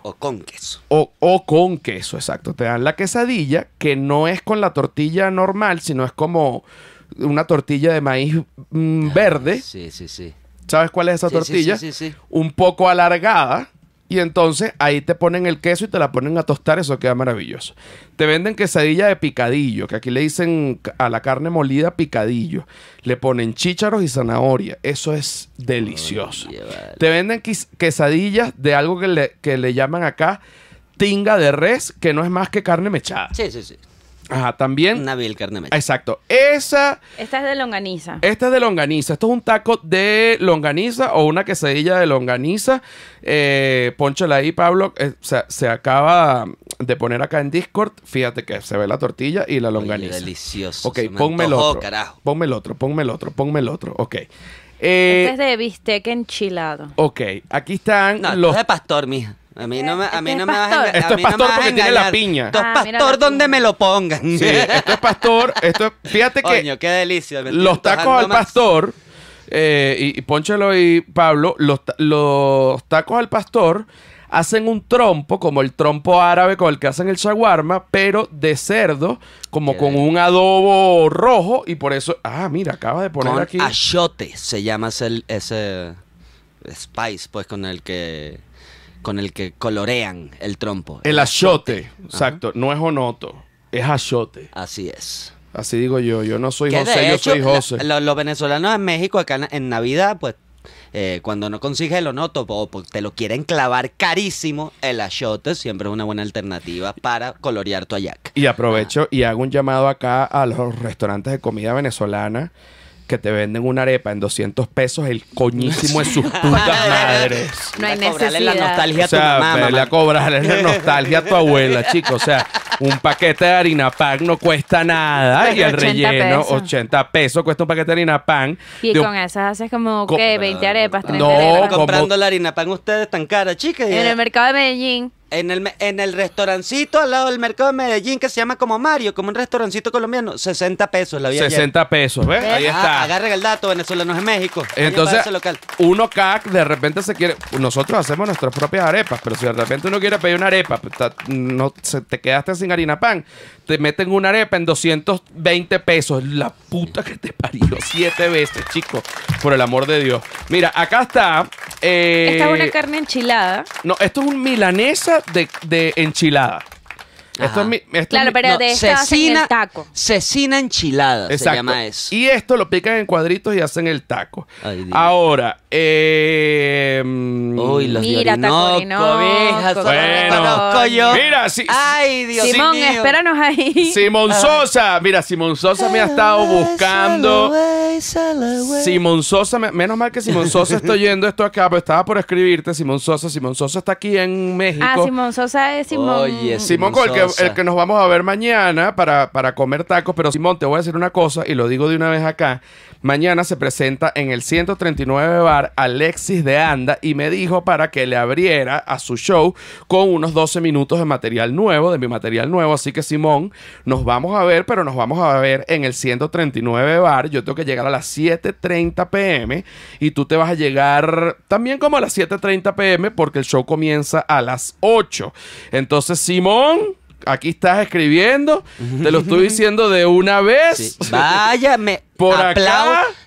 O con queso. O, con queso, exacto. Te dan la quesadilla, que no es con la tortilla normal, sino es como una tortilla de maíz mm, ah, verde. Sí, sí, sí. ¿Sabes cuál es esa tortilla? Sí, sí, sí, Un poco alargada, y entonces ahí te ponen el queso y te la ponen a tostar, eso queda maravilloso. Te venden quesadilla de picadillo, que aquí le dicen a la carne molida picadillo. Le ponen chícharos y zanahoria, eso es delicioso. Te venden quesadillas de algo que le, que le llaman acá tinga de res, que no es más que carne mechada. Sí, sí, sí. Ajá, también. Una vil carne Exacto. Esa. Esta es de longaniza. Esta es de longaniza. Esto es un taco de longaniza o una quesadilla de longaniza. Eh, Pónchala ahí, Pablo. Eh, se, acaba de poner acá en Discord. Fíjate que se ve la tortilla y la longaniza. delicioso. Ok, ponme el otro. Carajo. Ponme el otro, ponme el otro, ponme el otro. Ok. este eh, es de bistec enchilado. Ok, aquí están los. Es de pastor, mija. A mí no me, a mí este no me vas a Esto es pastor porque tiene la piña. Ah, pastor donde me lo pongan. Sí, esto es pastor. Esto fíjate que qué delicia. los tacos al pastor, eh, y, ponchelo y Pablo, los, tacos al pastor hacen un trompo, como el trompo árabe con el que hacen el shawarma, pero de cerdo, como con un adobo rojo, y por eso. Ah, mira, acaba de poner Con aquí. achiote se llama ese spice, pues, con el que con el que colorean el trompo. El, el achote, exacto. No es onoto, es achote. Así es. Así digo yo, yo no soy José, yo soy José. los venezolanos en México, acá en, Navidad, pues eh, cuando no consigues el onoto o te lo quieren clavar carísimo, el achote siempre es una buena alternativa para colorear tu ayac. Y aprovecho y hago un llamado acá a los restaurantes de comida venezolana que te venden una arepa en 200 pesos, el coñísimo es sus putas madres. No hay necesidad. la nostalgia a tu mamá, sea, La cobrarle la nostalgia a tu abuela, chico. O sea, un paquete de harina pan no cuesta nada y el relleno, 80 pesos cuesta un paquete de harina pan. Y con esas haces como, ¿qué? 20 arepas, 30 No, comprando la harina pan ustedes tan cara, chicas. En el mercado de Medellín en el, en el restaurancito al lado del mercado de Medellín que se llama como Mario, como un restaurancito colombiano, 60 pesos la vida 60 pesos, ¿ves? Ahí ah, está. agarre el dato, venezolanos en México. Entonces, uno CAC de repente se quiere. Nosotros hacemos nuestras propias arepas, pero si de repente uno quiere pedir una arepa, pues, no, se, te quedaste sin harina pan, te meten una arepa en 220 pesos. La puta que te parió siete veces, chico. Por el amor de Dios. Mira, acá está. Eh, Esta es una carne enchilada. No, esto es un milanesa de, de enchilada. Esto es mi- Claro, pero de cecina taco. Cecina enchilada se llama eso. Y esto lo pican en cuadritos y hacen el taco. Ahora, eh, Uy, los Mira, de Orinoco, Mira, Ay, Dios Simón, espéranos ahí. Simón Sosa, mira, Simón Sosa me ha estado buscando. Simón Sosa, menos mal que Simón Sosa está oyendo esto acá, pero estaba por escribirte, Simón Sosa. Simón Sosa está aquí en ah, México. Ah, Simón Sosa es Simón. Oye, Simón, Simón el que nos vamos a ver mañana para, para comer tacos, pero Simón, te voy a decir una cosa y lo digo de una vez acá. Mañana se presenta en el 139 Bar Alexis de Anda y me dijo para que le abriera a su show con unos 12 minutos de material nuevo, de mi material nuevo. Así que Simón, nos vamos a ver, pero nos vamos a ver en el 139 Bar. Yo tengo que llegar a las 7.30 pm y tú te vas a llegar también como a las 7.30 pm porque el show comienza a las 8. Entonces, Simón, aquí estás escribiendo, te lo estoy diciendo de una vez. Vaya, me Por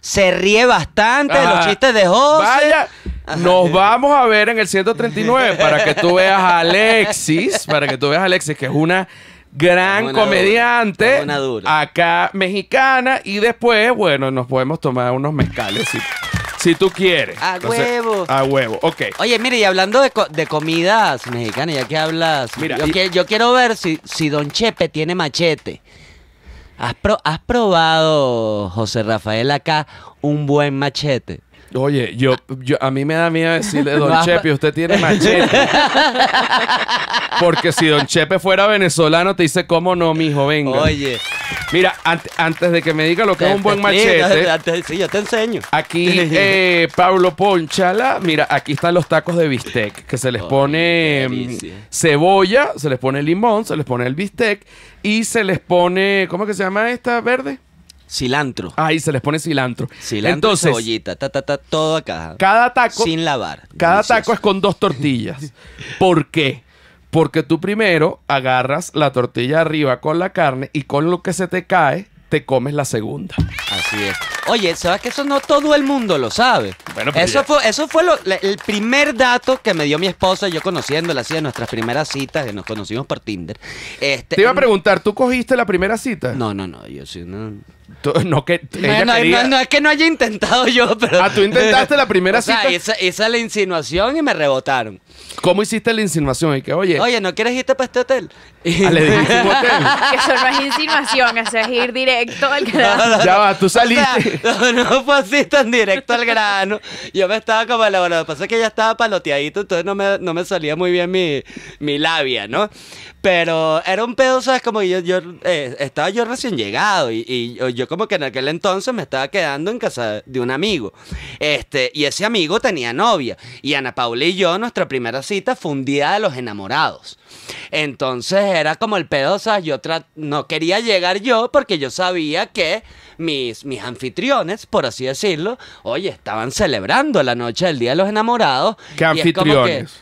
se ríe bastante de los chistes de José. Vaya, nos vamos a ver en el 139 para que tú veas a Alexis, para que tú veas a Alexis, que es una gran comediante acá mexicana y después, bueno, nos podemos tomar unos mezcales. Y... Si tú quieres. A huevo. A huevo, ok. Oye, mire, y hablando de, de comidas mexicanas, ya que hablas, Mira, yo, yo quiero ver si, si Don Chepe tiene machete. ¿Has, ¿Has probado, José Rafael, acá un buen machete? Oye, yo, yo, a mí me da miedo decirle, Don Chepe, usted tiene machete. Porque si Don Chepe fuera venezolano, te dice, ¿cómo no, mijo? Venga. Oye. Mira, antes de que me diga lo que es un buen machete. sí, yo te enseño. Aquí, eh, Pablo Ponchala, mira, aquí están los tacos de bistec, que se les pone mm, cebolla, se les pone limón, se les pone el bistec y se les pone, ¿cómo que se llama esta verde? Cilantro. Ahí se les pone cilantro. Cilantro Entonces, ta, ta, ta, todo acá. Cada taco. Sin lavar. Cada taco es con dos tortillas. ¿Por qué? Porque tú primero agarras la tortilla arriba con la carne y con lo que se te cae, te comes la segunda. Así es. Oye, ¿sabes que eso no todo el mundo lo sabe? Bueno, eso, fue, eso fue el primer dato que me dio mi esposa, yo conociéndola así de nuestras primeras citas, que nos conocimos por Tinder. Este, te iba a em, preguntar, ¿tú cogiste la primera cita? No, no, no, yo sí, no. No, que es que no haya intentado yo, pero. Ah, tú intentaste la primera cita. esa, es la insinuación y me rebotaron. ¿Cómo hiciste la insinuación? Y que, oye. Oye, ¿no quieres irte para este hotel? y ah, le dije hotel. Que eso no es insinuación, eso es ir directo al grano. ya va, tú saliste. no, no, fue así tan directo al grano. Yo me estaba como la bueno, lo que pasa es que ya estaba paloteadito, entonces no me, no me salía muy bien mi, mi labia, ¿no? Pero era un pedo, ¿sabes? Como yo, yo eh, estaba yo recién llegado y, yo como que en aquel entonces me estaba quedando en casa de un amigo. Este, y ese amigo tenía novia. Y Ana Paula y yo, nuestra primera cita fue un día de los enamorados. Entonces era como el pedo, ¿sabes? Yo no quería llegar yo porque yo sabía que mis, mis anfitriones, por así decirlo, oye, estaban celebrando la noche del Día de los Enamorados. ¿Qué anfitriones?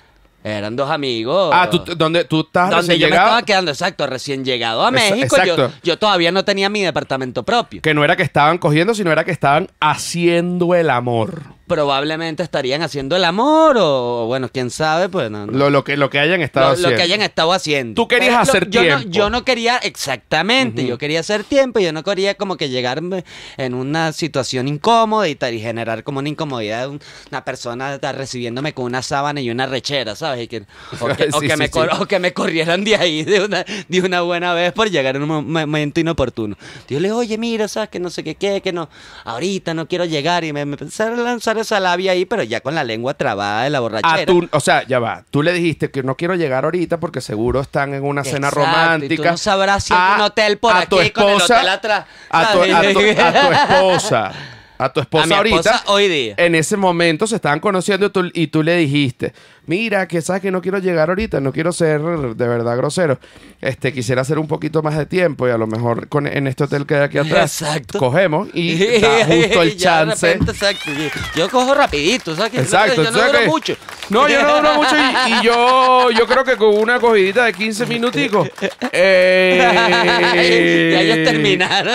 Eran dos amigos. Ah, ¿tú, ¿dónde tú estás donde yo me estaba quedando, exacto, recién llegado a México. Yo, yo todavía no tenía mi departamento propio. Que no era que estaban cogiendo, sino era que estaban haciendo el amor probablemente estarían haciendo el amor o, bueno, quién sabe, pues no, Lo, lo, que, lo que hayan estado lo, haciendo. Lo que hayan estado haciendo. Tú querías pues, hacer yo tiempo. yo no quería, exactamente, yo quería hacer tiempo, yo no quería como que llegarme en una situación incómoda y, tal, y generar como una incomodidad una persona está recibiéndome con una sábana y una rechera, ¿sabes? Y que, o, que, me o, que, me corrieran de ahí de una, de una buena vez por llegar en un momento inoportuno. Yo le oye, mira, ¿sabes? Que no sé qué, qué, que no, ahorita no quiero llegar y me, me lanzar salavia salabia ahí, pero ya con la lengua trabada de la borrachera. Ah, o sea, ya va. Tú le dijiste que no quiero llegar ahorita porque seguro están en una cena romántica. Y tú no sabrás si a, un ah, hotel por aquí con el hotel atrás. a tu esposa a tu esposa a esposa ahorita. hoy día. En ese momento se estaban conociendo y tú, y tú, le dijiste, mira, que sabes que no quiero llegar ahorita, no quiero ser de verdad grosero. Este, quisiera hacer un poquito más de tiempo y a lo mejor en este hotel que hay aquí atrás exacto. cogemos y da justo el chance. exacto. Yo cojo rapidito, ¿sabes? Exacto. Yo no duro mucho. No, yo no duro mucho y, yo, creo que con una cogidita de 15 minuticos. Eh... ya ellos terminaron.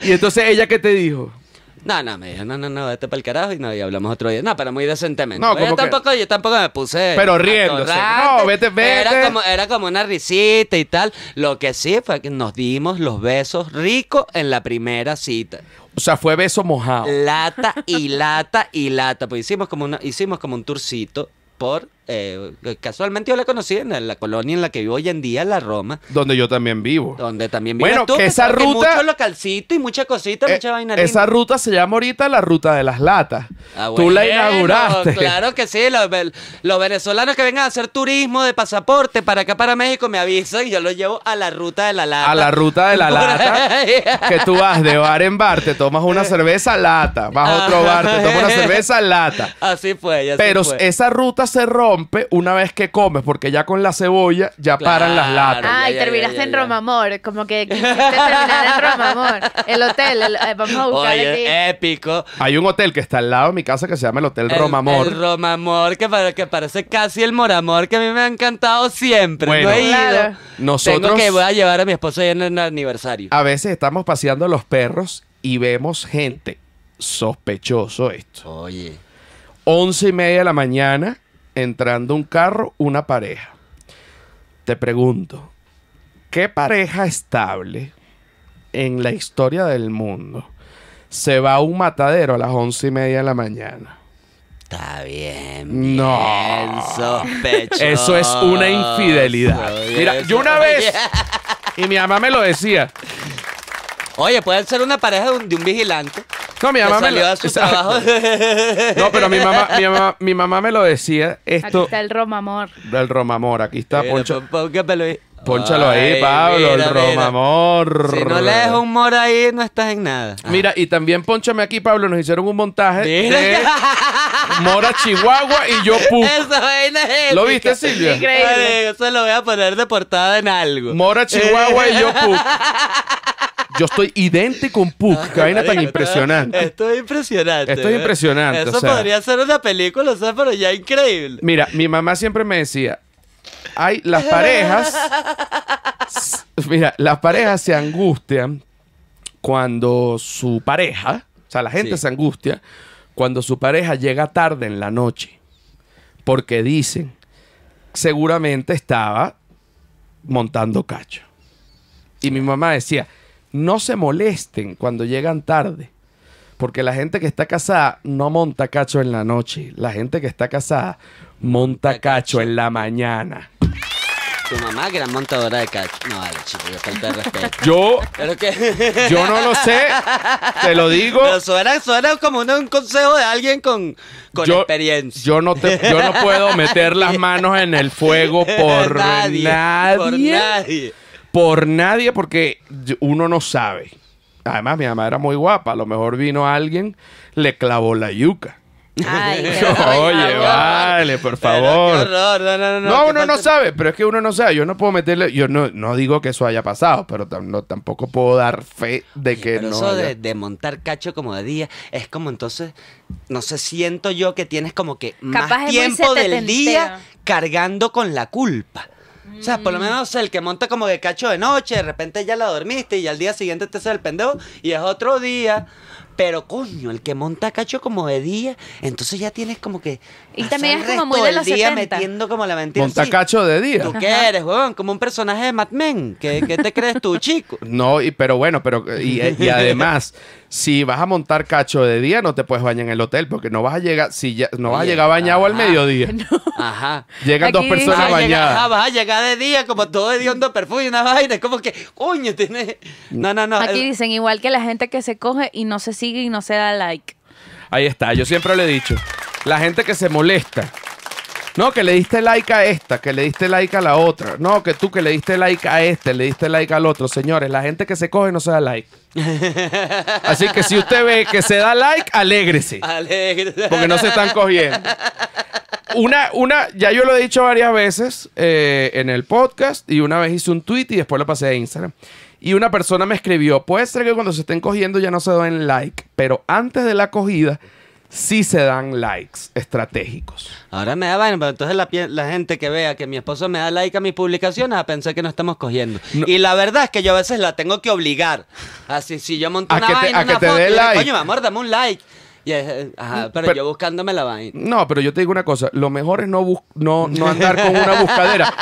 Y entonces ella qué te dijo? No, no, me dijo, no, no, no, vete para el carajo y, no, y hablamos otro día. No, pero muy decentemente. No, yo, tampoco, tampoco me puse. Pero riéndose. No, vete, vete. Era como, una risita y tal. Lo que sí fue que nos dimos los besos ricos en la primera cita. O sea, fue beso mojado. Lata y lata y lata. Pues hicimos como, hicimos como un turcito por eh, eh, casualmente yo la conocí en la colonia en la que vivo hoy en día, la Roma. Donde yo también vivo. Donde también Bueno, que esa ruta. y mucha cosita, eh, mucha vaina. Esa ruta se llama ahorita la ruta de las latas. Ah, tú la inauguraste. claro que sí. Los, venezolanos que vengan a hacer turismo de pasaporte para acá, para México, me avisan y yo los llevo a la ruta de la lata. A la ruta de la lata. que tú vas de bar en bar, te tomas una cerveza lata. Vas a otro bar, te tomas una cerveza lata. Así fue. Pero esa ruta cerró una vez que comes, porque ya con la cebolla ya paran las latas. Ah, y terminaste en Romamor, como que te en Romamor. El hotel, eh, vamos a buscar Oye, épico. Hay un hotel que está al lado de mi casa que se llama el Hotel roma amor El amor que, que parece casi el Moramor, que a mí me ha encantado siempre. Bueno, he ido. Nosotros, Tengo que voy a llevar a mi esposa en el aniversario. A veces estamos paseando los perros y vemos gente. Sospechoso esto. Oye. Once y media de la mañana entrando un carro, una pareja. Te pregunto, ¿qué pareja estable en la historia del mundo se va a un matadero a las once y media de la mañana? Está bien. No. Bien Eso es una infidelidad. Mira, yo una vez. Y mi mamá me lo decía. Oye, puede ser una pareja de un vigilante. No, mi mamá me lo... No, pero mi mamá, mi mamá, mi mamá me lo decía. Esto... Aquí está el romamor. El romamor, aquí está, Poncho. Poncho. Pues, Pónchalo ahí, Pablo, el romamor. Si no le dejo un mor ahí, no estás en nada. Ah. Mira, y también pónchame aquí, Pablo, nos hicieron un montaje mira. Mora Chihuahua y yo Puc. Eso es ¿Lo viste, Silvia? Increíble. eso lo voy a poner de portada en algo. Mora Chihuahua y yo Puc. Yo estoy idéntico con Puck. Qué vaina tan impresionante. Estoy es impresionante. Esto impresionante. Eso podría ser una película, o pero ya increíble. Mira, mi mamá siempre me decía, hay las parejas. mira, las parejas se angustian cuando su pareja, o sea, la gente se angustia cuando su pareja llega tarde en la noche. Porque dicen, seguramente estaba montando cacho. Y mi mamá decía, no se molesten cuando llegan tarde. Porque la gente que está casada no monta cacho en la noche. La gente que está casada monta cacho en la mañana. Tu mamá, era montadora de cacho. No, vale, chico, yo falta de respeto. Yo, no lo sé, te lo digo. Pero suena, como un, consejo de alguien con, experiencia. Yo no, te, yo no puedo meter las manos en el fuego por nadie. Por nadie. Por nadie, porque uno no sabe. Además, mi mamá era muy guapa. A lo mejor vino alguien, le clavó la yuca. Oye, vale, por favor. no, no, uno no sabe, pero es que uno no sabe. Yo no puedo meterle, yo no, digo que eso haya pasado, pero tampoco puedo dar fe de que no. Eso de, montar cacho como de día es como entonces, no sé, siento yo que tienes como que más tiempo del día cargando con la culpa. O sea, por lo mm. menos el que monta como de cacho de noche, de repente ya la dormiste y al día siguiente te hace el pendejo y es otro día. Pero coño, el que monta cacho como de día, entonces ya tienes como que. Y también es día metiendo como la mentira. Monta cacho de día. ¿Tú qué eres, huevón? Como un personaje de Mad Men. ¿Qué, te crees tú, chico? No, y, pero bueno, pero. Y, además, si vas a montar cacho de día, no te puedes bañar en el hotel, porque no vas a llegar, si ya, no vas a llegar bañado al mediodía. Ajá. Llegan dos personas bañadas. vas a llegar de día, como todo un perfume y una vaina. Es como que, coño, tienes. Mm. No, no, no. Aquí dicen igual que la gente que se coge y no se sigue y no se da like. Ahí está, yo siempre lo he dicho. La gente que se molesta. No, que le diste like a esta, que le diste like a la otra. No, que tú que le diste like a este, le diste like al otro. Señores, la gente que se coge no se da like. Así que si usted ve que se da like, alégrese. Porque no se están cogiendo. Una, una, ya yo lo he dicho varias veces eh, en el podcast y una vez hice un tweet y después lo pasé a Instagram. Y una persona me escribió, puede ser que cuando se estén cogiendo ya no se den like, pero antes de la cogida sí se dan likes estratégicos. Ahora me da vaina, pero entonces la, la, gente que vea que mi esposo me da like a mis publicaciones a pensar que no estamos cogiendo. Y la verdad es que yo a veces la tengo que obligar. Así, si yo monto una like. coño, amor, dame un like. Mm, pero, yo buscándome la vaina. No, pero yo te digo una cosa, lo mejor es no, no, andar con una buscadera.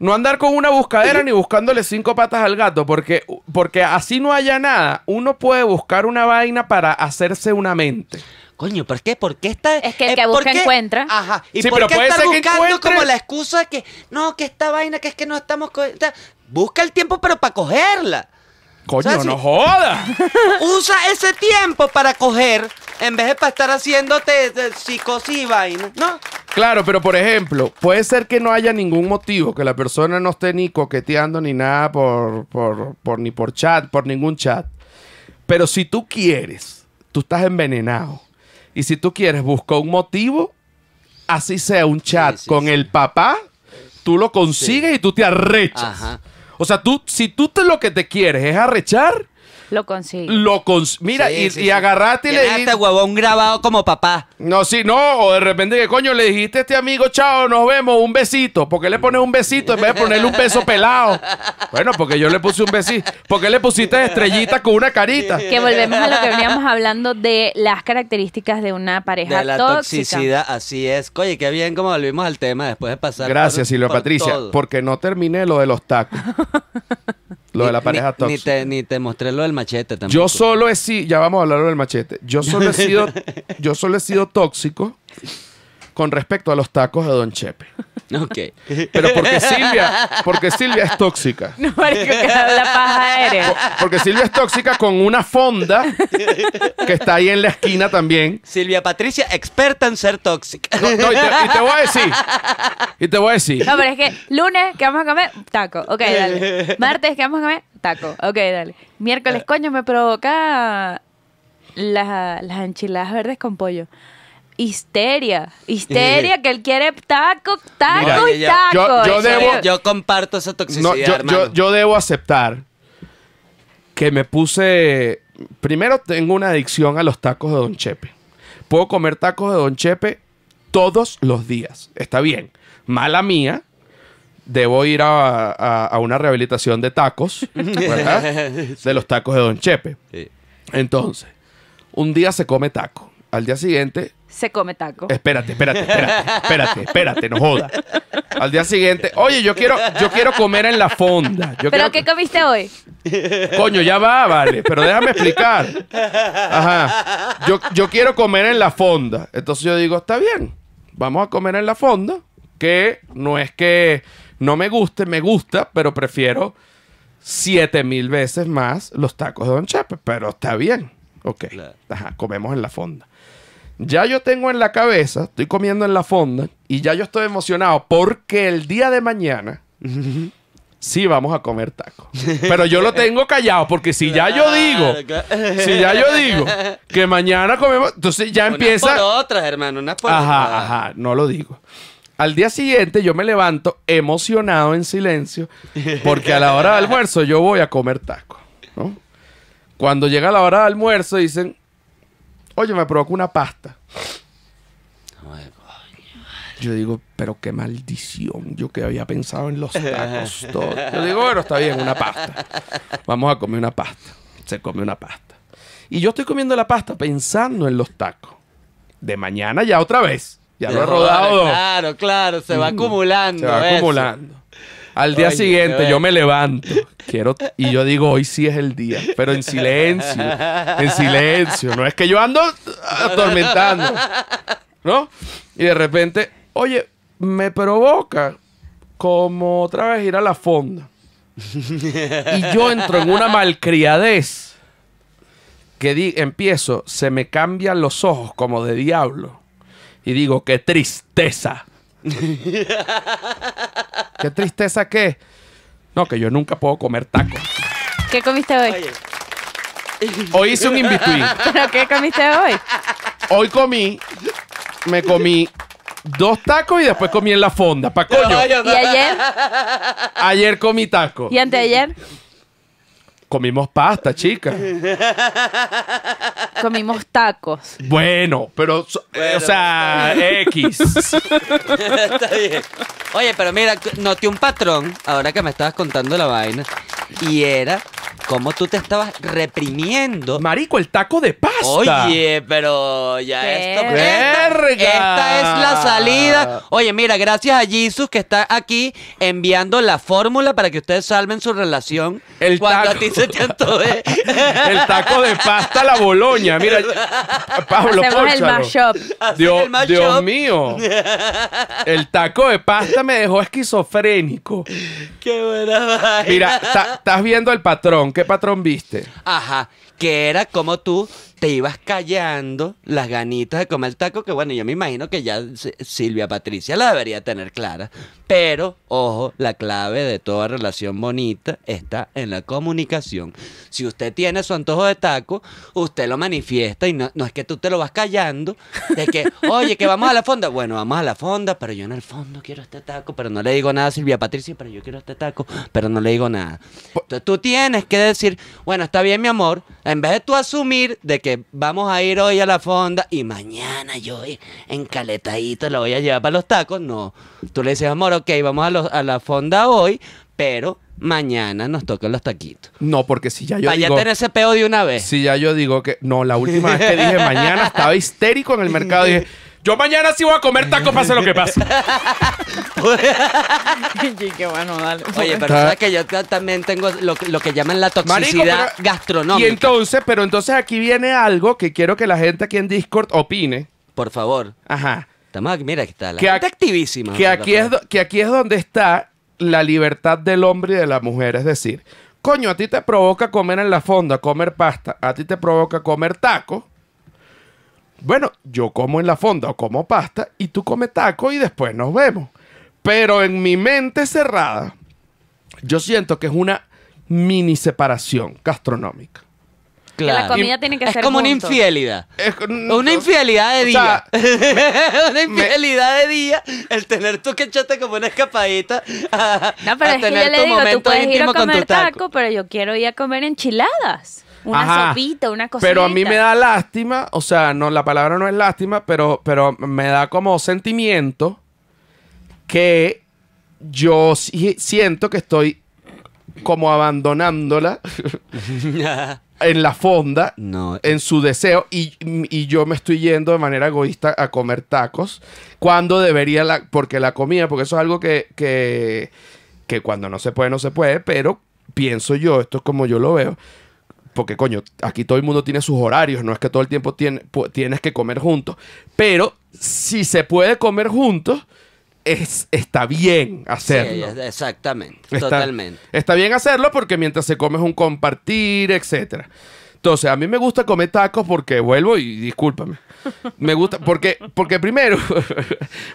No andar con una buscadera ni buscándole cinco patas al gato, porque, porque así no haya nada. Uno puede buscar una vaina para hacerse una mente. Coño, ¿por qué? ¿Por qué está.? Es que el eh, que busca encuentra. Ajá. ¿Y sí, por puede estar buscando como la excusa que no, que esta vaina, que es que no estamos. busca el tiempo, pero para cogerla. Coño, no joda. Usa ese tiempo para coger en vez de para estar haciéndote psicosis y vaina, ¿no? Claro, pero por ejemplo, puede ser que no haya ningún motivo, que la persona no esté ni coqueteando ni nada por, por, por ni por chat, por ningún chat. Pero si tú quieres, tú estás envenenado. Y si tú quieres, busca un motivo, así sea un chat con el papá, tú lo consigues y tú te arrechas. O sea, tú, si tú te, lo que te quieres es arrechar, lo consigue Lo cons Mira, y, y agarraste y le dijiste- este huevón grabado como papá. No, sí, no, o de repente que coño le dijiste a este amigo, chao, nos vemos, un besito. ¿Por qué le pones un besito en vez de ponerle un beso pelado? Bueno, porque yo le puse un besito. ¿Por qué le pusiste estrellita con una carita? Que volvemos a lo que veníamos hablando de las características de una pareja De la toxicidad, así es. Oye, qué bien como volvimos al tema después de pasar. Gracias, Silvia Patricia, porque no terminé lo de los tacos. lo de la pareja ni- tóxica. Ni te, mostré lo del yo pues. solo he sido, ya vamos a hablar del machete. Yo solo he sido, yo solo he sido tóxico con respecto a los tacos de Don Chepe. Ok. Pero porque Silvia, porque Silvia es tóxica. No, es que la paja eres. porque Silvia es tóxica con una fonda que está ahí en la esquina también. Silvia Patricia, experta en ser tóxica. y, te, voy a decir. Y te voy a decir. No, pero es que lunes, que vamos a comer? Taco. Ok, dale. Martes, ¿qué vamos a comer? taco. Ok, dale. Miércoles, eh. coño, me provoca las enchiladas verdes con pollo. Histeria, histeria, que él quiere taco, taco y taco. Yo, debo, comparto esa toxicidad. yo, yo debo aceptar que me puse. Primero, tengo una adicción a los tacos de Don Chepe. Puedo comer tacos de Don Chepe todos los días. Está bien. Mala mía, debo ir a, una rehabilitación de tacos, ¿verdad? de los tacos de Don Chepe. Entonces, un día se come taco, al día siguiente... Se come taco. Espérate, espérate, espérate, espérate, espérate, no joda. Al día siguiente, oye, yo quiero, yo quiero comer en la fonda. ¿Pero qué comiste hoy? Coño, ya va, vale, pero déjame explicar. Ajá. Yo, yo quiero comer en la fonda. Entonces yo digo, está bien, vamos a comer en la fonda, que no es que no me guste, me gusta, pero prefiero siete mil veces más los tacos de Don Chepe. Pero está bien. Ok. Ajá, comemos en la fonda. Ya yo tengo en la cabeza, estoy comiendo en la fonda y ya yo estoy emocionado porque el día de mañana sí vamos a comer tacos. Pero yo lo tengo callado porque si ya yo digo, si ya yo digo que mañana comemos, entonces ya empieza. por otra, hermano, una por Ajá, ajá, no lo digo al día siguiente yo me levanto emocionado en silencio porque a la hora de almuerzo yo voy a comer tacos. Cuando llega la hora de almuerzo dicen, oye, me provoco una pasta. Yo digo, pero qué maldición, yo que había pensado en los tacos. Yo digo, bueno, está bien, una pasta. Vamos a comer una pasta. Se come una pasta. Y yo estoy comiendo la pasta pensando en los tacos. De mañana ya otra vez. Ya lo he rodado. Claro, claro, se va mm, acumulando. Se va acumulando. Al día siguiente yo me levanto, quiero y yo digo, hoy sí es el día, pero en silencio, en silencio, no es que yo ando atormentando, ¿no? Y de repente, oye, me provoca como otra vez ir a la fonda. y yo entro en una malcriadez que empiezo, se me cambian los ojos como de diablo y digo, qué tristeza. ¿Qué tristeza qué? No, que yo nunca puedo comer tacos. ¿Qué comiste hoy? Hoy hice un in ¿Pero qué comiste hoy? Hoy comí, me comí dos tacos y después comí en la fonda. ¿Pa' coño? ¿Y ayer? Ayer comí taco. ¿Y anteayer? Comimos pasta, chica. Comimos tacos. Bueno, pero, eh, o sea, X. Está bien. Oye, pero mira, noté un patrón ahora que me estabas contando la vaina. Y era cómo tú te estabas reprimiendo. Marico, el taco de pasta. Oye, pero ya esto. Esta, es la salida. Oye, mira, gracias a Jesus que está aquí enviando la fórmula para que ustedes salven su relación. El cuando taco. a ti se te el taco de pasta a la boloña. Mira, Pablo, Hacemos el Dios, Dios mío. El taco de pasta me dejó esquizofrénico. Qué buena Mira, estás viendo el patrón. ¿qué patrón viste? Ajá, que era como tú te ibas callando las ganitas de comer taco, que bueno, yo me imagino que ya Silvia Patricia la debería tener clara. Pero, ojo, la clave de toda relación bonita está en la comunicación. Si usted tiene su antojo de taco, usted lo manifiesta y no, es que tú te lo vas callando, de que, oye, que vamos a la fonda. Bueno, vamos a la fonda, pero yo en el fondo quiero este taco, pero no le digo nada a Silvia Patricia, pero yo quiero este taco, pero no le digo nada. Entonces tú tienes que decir, bueno, está bien, mi amor, en vez de tú asumir de que vamos a ir hoy a la fonda y mañana yo encaletadito la voy a llevar para los tacos. No, tú le dices, amor, ok, vamos a, a la fonda hoy, pero mañana nos tocan los taquitos. No, porque si ya yo digo... ya tener ese peo de una vez. Si ya yo digo que... No, la última vez que dije mañana estaba histérico en el mercado. Dije, yo mañana sí voy a comer taco pase lo que pase. Y qué bueno, dale. Oye, pero ah. sabes que yo también tengo lo, que llaman la toxicidad gastronómica. Y entonces, pero entonces aquí viene algo que quiero que la gente aquí en Discord opine. Por favor. Ajá. Estamos aquí, mira que está la activísima. aquí, es que aquí es donde está la libertad del hombre y de la mujer. Es decir, coño, a ti te provoca comer en la fonda, comer pasta, a ti te provoca comer taco. Bueno, yo como en la fonda o como pasta y tú comes taco y después nos vemos. Pero en mi mente cerrada, yo siento que es una mini separación gastronómica la comida tiene que es como una infidelidad. Es, una infidelidad de día. una infidelidad de día. El tener que echaste como una escapadita. no, pero tener que yo le digo, tú pero yo quiero ir a comer enchiladas. Una sopita, una cosita. Pero a mí me da lástima, o sea, no, la palabra no es lástima, pero, pero me da como sentimiento que yo siento que estoy como abandonándola en la fonda, en su deseo, y, yo me estoy yendo de manera egoísta a comer tacos, cuando debería, la, porque la comida, porque eso es algo que, que, que cuando no se puede, no se puede, pero pienso yo, esto es como yo lo veo, porque coño, aquí todo el mundo tiene sus horarios, no es que todo el tiempo tienes que comer juntos. Pero si se puede comer juntos, es, está bien hacerlo. exactamente, totalmente. Está bien hacerlo porque mientras se come es un compartir, etcétera. Entonces, a mí me gusta comer tacos porque vuelvo y discúlpame. Me gusta porque porque primero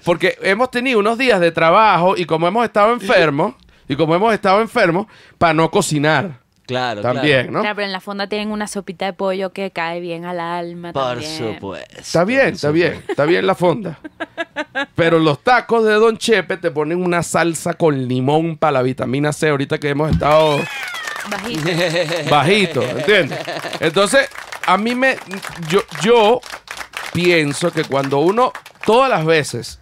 porque hemos tenido unos días de trabajo y como hemos estado enfermos y como hemos estado enfermos para no cocinar. Claro, También, ¿no? Claro, pero en la fonda tienen una sopita de pollo que cae bien al alma. Por supuesto. Está bien, está bien, está bien la fonda. Pero los tacos de Don Chepe te ponen una salsa con limón para la vitamina C, ahorita que hemos estado... Bajito. Bajito, ¿entiendes? Entonces, a mí me... Yo, yo pienso que cuando uno, todas las veces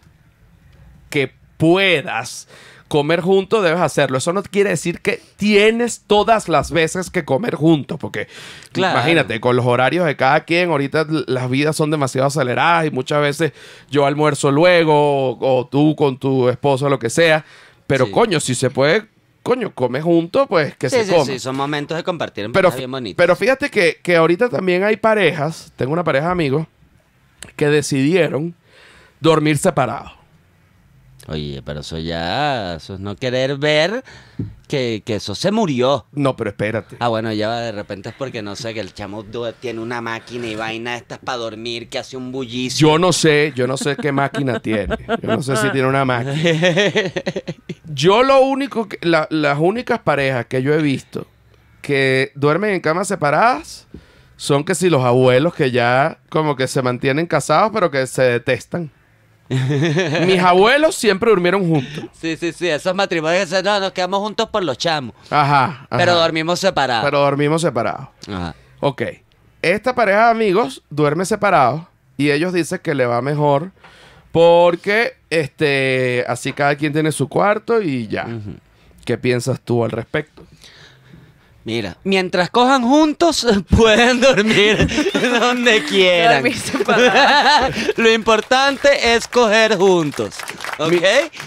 que puedas comer junto debes hacerlo. Eso no quiere decir que tienes todas las veces que comer junto. porque imagínate, con los horarios de cada quien, ahorita las vidas son demasiado aceleradas y muchas veces yo almuerzo luego, o, tú con tu esposo, lo que sea. Pero coño, si se puede coño, come junto, pues que se come. Sí, son momentos de compartir pero, Pero fíjate que, que, ahorita también hay parejas, tengo una pareja de amigos, que decidieron dormir separados. Oye, pero eso ya, eso es no querer ver que, eso se murió. No, pero espérate. Ah, bueno, ya de repente es porque no sé, que el chamo tiene una máquina y vaina estas para dormir que hace un bullicio. Yo no sé, yo no sé qué máquina tiene. Yo no sé si tiene una máquina. Yo lo único, las únicas parejas que yo he visto que duermen en camas separadas son que si los abuelos que ya como que se mantienen casados pero que se detestan. Mis abuelos siempre durmieron juntos. Sí, sí, sí. Esos matrimonios no, nos quedamos juntos por los chamos. Ajá. Pero dormimos separados. Pero dormimos separados. Ajá. Ok. Esta pareja de amigos duerme separados y ellos dicen que le va mejor porque este así cada quien tiene su cuarto y ya. ¿Qué piensas tú al respecto? Mira, mientras cojan juntos, pueden dormir donde quieran. lo importante es coger juntos. ¿Ok?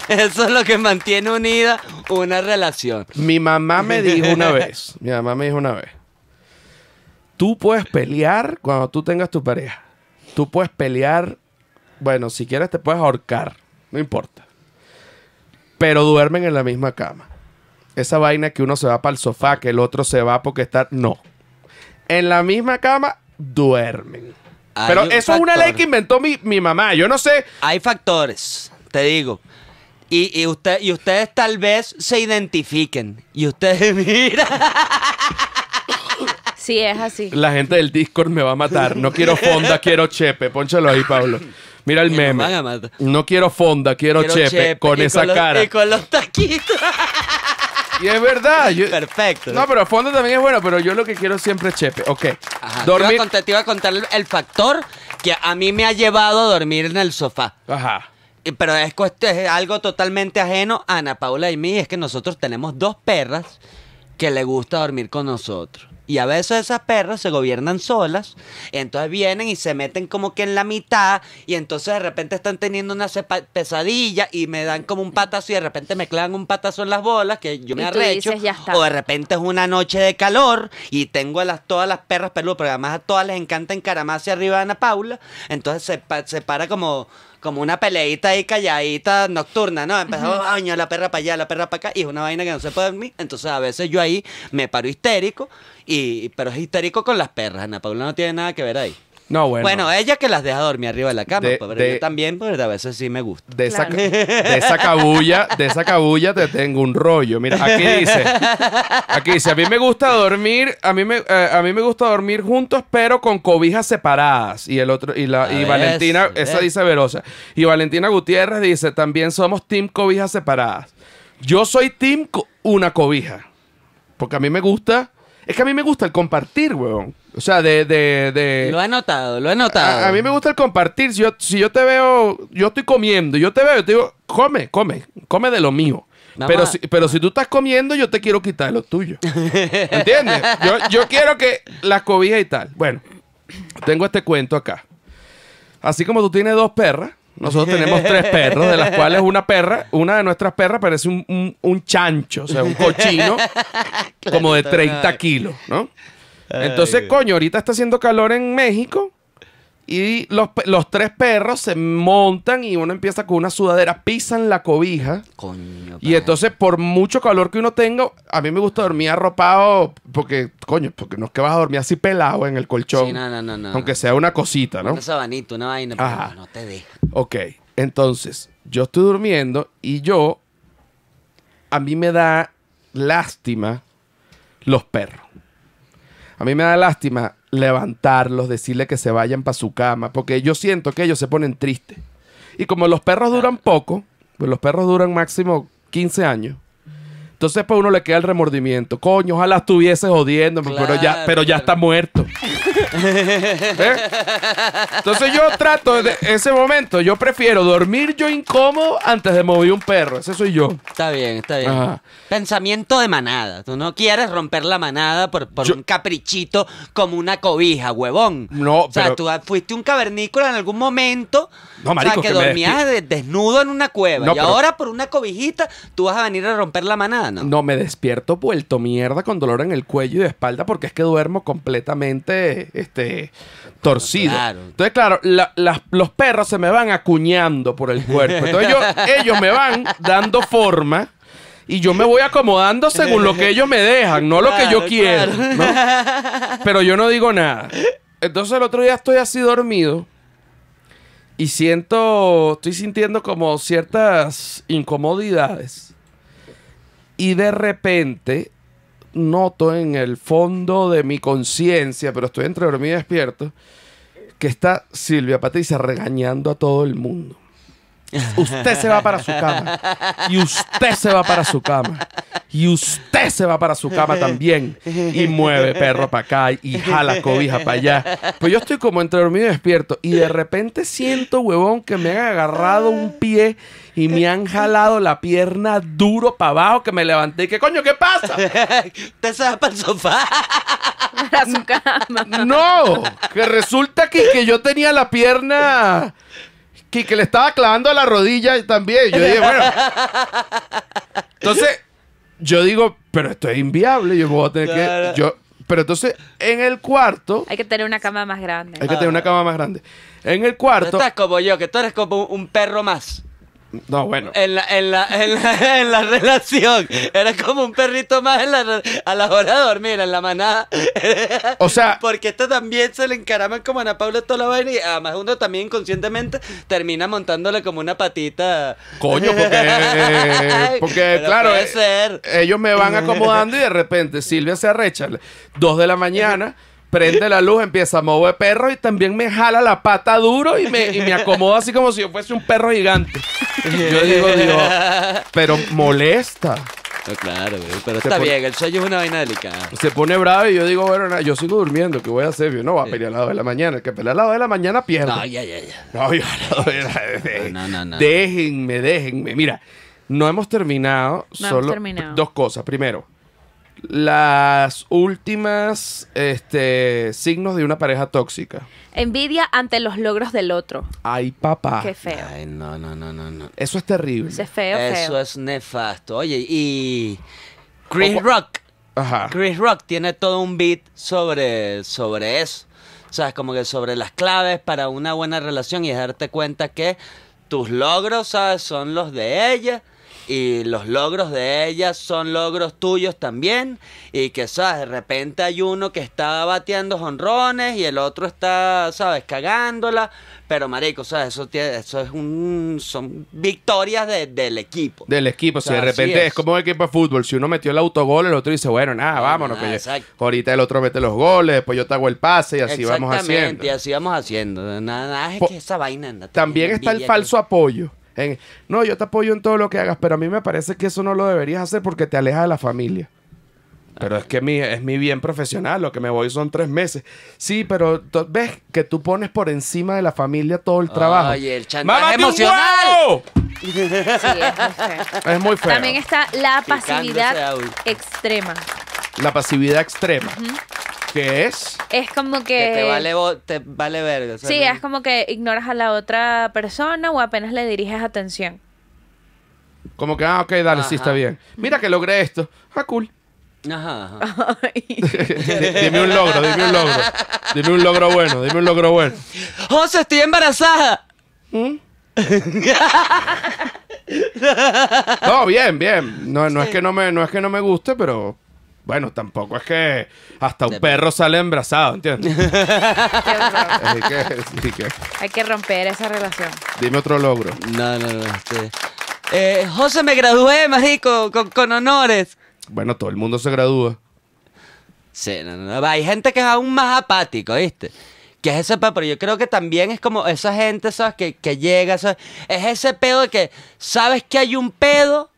Eso es lo que mantiene unida una relación. Mi mamá me dijo una vez. Mi mamá me dijo una vez. Tú puedes pelear cuando tú tengas tu pareja. Tú puedes pelear. Bueno, si quieres te puedes ahorcar. No importa. Pero duermen en la misma cama. Esa vaina que uno se va para el sofá, que el otro se va porque está. No. En la misma cama duermen. Pero eso es una ley que inventó mi, mamá. Yo no sé. Hay factores, te digo. Y, ustedes tal vez se identifiquen. Y ustedes, mira. Sí, es así. La gente del Discord me va a matar. No quiero fonda, quiero chepe. Pónchalo ahí, Pablo. Mira el meme. No quiero fonda, quiero, chepe, Con esa cara. Y con los taquitos. Y es verdad. Perfecto. No, pero a fondo también es bueno, pero yo lo que quiero siempre es chepe. Ok. Te, iba a contar, el, factor que a mí me ha llevado a dormir en el sofá. Ajá. Pero es, es algo totalmente ajeno a Ana Paula y mí. Es que nosotros tenemos dos perras que le gusta dormir con nosotros. Y a veces esas perras se gobiernan solas. entonces vienen y se meten como que en la mitad. Y entonces de repente están teniendo una pesadilla y me dan como un patazo y de repente me clavan un patazo en las bolas que yo me arrecho. o de repente es una noche de calor y tengo a todas las perras peludas, pero además a todas les encanta encaramarse arriba de Ana Paula. Entonces se, se para como como una peleita ahí calladita nocturna, ¿no? Empezó año la perra para allá, la perra para acá, y es una vaina que no se puede dormir. Entonces a veces yo ahí me paro histérico, y, pero es histérico con las perras. Ana Paula no tiene nada que ver ahí bueno. ella que las deja dormir arriba de la cama, pero yo también, porque a veces sí me gusta. De esa, cabulla, de esa cabulla te tengo un rollo. Mira, aquí dice, aquí dice, a mí me gusta dormir, a mí me, eh, a mí me gusta dormir juntos, pero con cobijas separadas. Y el otro, y la, Valentina, esa dice Verosa. Y Valentina Gutiérrez dice, también somos team cobijas separadas. Yo soy team una cobija, porque a mí me gusta es que a mí me gusta el compartir, weón. O sea, de... de, de... Lo he notado, lo he notado. A, mí me gusta el compartir. Si yo, si yo te veo, yo estoy comiendo, yo te veo, yo te digo, come, come, come de lo mío. pero si, pero si tú estás comiendo, yo te quiero quitar lo tuyo. ¿Entiendes? Yo, yo quiero que las cobijas y tal. Bueno, tengo este cuento acá. Así como tú tienes dos perras, nosotros tenemos tres perros, de las cuales una perra, una de nuestras perras parece un, un, chancho, o sea, un cochino como de 30 kilos, ¿no? Entonces, coño, ahorita está haciendo calor en México y los, tres perros se montan y uno empieza con una sudadera, pisan la cobija. Y entonces, por mucho calor que uno tenga, a mí me gusta dormir arropado, porque, coño, porque no es que vas a dormir así pelado en el colchón. Sí, no, no, no, Aunque sea una cosita, ¿no? Una sabanita, una vaina, pero no te deja. Ok, entonces, yo estoy durmiendo y yo, a mí me da lástima los perros. A mí me da lástima levantarlos, decirle que se vayan para su cama, porque yo siento que ellos se ponen tristes. Y como los perros duran poco, pues los perros duran máximo 15 años. Entonces, pues uno le queda el remordimiento. Coño, ojalá estuviese jodiendo, pero ya, pero ya está muerto. ¿Eh? Entonces yo trato de ese momento, yo prefiero dormir yo incómodo antes de mover un perro. Ese soy yo. Está bien, está bien. Pensamiento de manada. Tú no quieres romper la manada por, un caprichito como una cobija, huevón. No, O sea, tú fuiste un cavernícola en algún momento. No, o sea, que, dormías desnudo en una cueva. y ahora por una cobijita tú vas a venir a romper la manada, ¿no? No, me despierto vuelto mierda con dolor en el cuello y de espalda porque es que duermo completamente este, torcido. Entonces, claro, los perros se me van acuñando por el cuerpo. Entonces, ellos me van dando forma y yo me voy acomodando según lo que ellos me dejan, no lo que yo quiero. Pero yo no digo nada. Entonces, el otro día estoy así dormido y siento, estoy sintiendo como ciertas incomodidades. Y de repente noto en el fondo de mi conciencia, pero estoy entre dormido y despierto, que está Silvia Patricia regañando a todo el mundo. Usted se va para su cama. Y usted se va para su cama. Y usted se va para su cama también. Y mueve perro para acá y jala cobija para allá. Pues yo estoy como entre dormido y despierto. Y de repente siento, huevón, que me han agarrado un pie y me han jalado la pierna duro para abajo que me levanté. ¿Qué coño? ¿Qué pasa? Usted se va para el sofá. Para su cama. No, que resulta que, que yo tenía la pierna que le estaba clavando la rodilla también. Yo dije, bueno. Entonces, yo digo, pero esto es inviable. Yo voy a tener que. Yo, pero entonces, en el cuarto. Hay que tener una cama más grande. Hay que tener una cama más grande. En el cuarto. No estás como yo, que tú eres como un perro más. No, bueno. En la, relación. Era como un perrito más en a la hora de dormir, en la manada. O sea. Porque esto también se le encaraman como Ana Paula toda Y además uno también inconscientemente termina montándole como una patita. Coño, porque. Porque, claro. Puede eh, ser. Ellos me van acomodando y de repente Silvia se arrecha. Dos de la mañana prende la luz, empieza a mover perro y también me jala la pata duro y me, y me acomoda así como si yo fuese un perro gigante. Yo digo, digo, pero molesta. claro, pero está bien, el sueño es una vaina delicada. Se pone bravo y yo digo, bueno, yo sigo durmiendo, ¿qué voy a hacer? Yo no voy a pelear a las 2 de la mañana. El que pelea a las 2 de la mañana pierde. No, ya, ya, ya. No, yo no, mañana. No, no, no. Déjenme, déjenme. Mira, no hemos terminado. solo terminado. dos cosas. Primero, las últimas este, signos de una pareja tóxica. Envidia ante los logros del otro. Ay, papá. Qué feo. Ay, no, no, no, no, no. Eso es terrible. Eso es feo, Eso es nefasto. Oye, y Chris Rock. Ajá. Chris Rock tiene todo un beat sobre, sobre eso. ¿Sabes? como que sobre las claves para una buena relación y darte cuenta que tus logros, ¿sabes? Son los de ella y los logros de ella son logros tuyos también y que sabes de repente hay uno que está bateando jonrones y el otro está sabes cagándola pero marico sabes eso eso es un son victorias del equipo del equipo si de repente es. como un equipo de fútbol si uno metió el autogol el otro dice bueno nada vámonos ahorita el otro mete los goles después yo te hago el pase y así vamos haciendo y así vamos haciendo nada, nada es que esa vaina anda, también, está el falso apoyo no, yo te apoyo en todo lo que hagas, pero a mí me parece que eso no lo deberías hacer porque te aleja de la familia. Pero es que es mi bien profesional, lo que me voy son tres meses. Sí, pero ves que tú pones por encima de la familia todo el trabajo. Ay, el emocional. es, muy feo. También está la pasividad extrema. La pasividad extrema. ¿Qué es? Es como que... que te, vale, te verga. sí, es como que ignoras a la otra persona o apenas le diriges atención. Como que, ah, ok, dale, sí, está bien. Mira que logré esto. Ah, cool. Ajá. ajá. dime un logro, dime un logro. Dime un logro bueno, dime un logro bueno. José, estoy embarazada. ¿Mm? no, bien, bien. No, no, es que no, me, no es que no me guste, pero bueno, tampoco es que hasta un perro sale embrazado, ¿entiendes? Hay que romper esa relación. Dime otro logro. No, no, no. Este. Eh, José, me gradué, marico, con, honores. Bueno, todo el mundo se gradúa. Sí, no, no, Hay gente que es aún más apático, ¿viste? Que es ese pedo, pero yo creo que también es como esa gente, ¿sabes? Que, que llega, ¿sabes? Es ese pedo de que sabes que hay un pedo,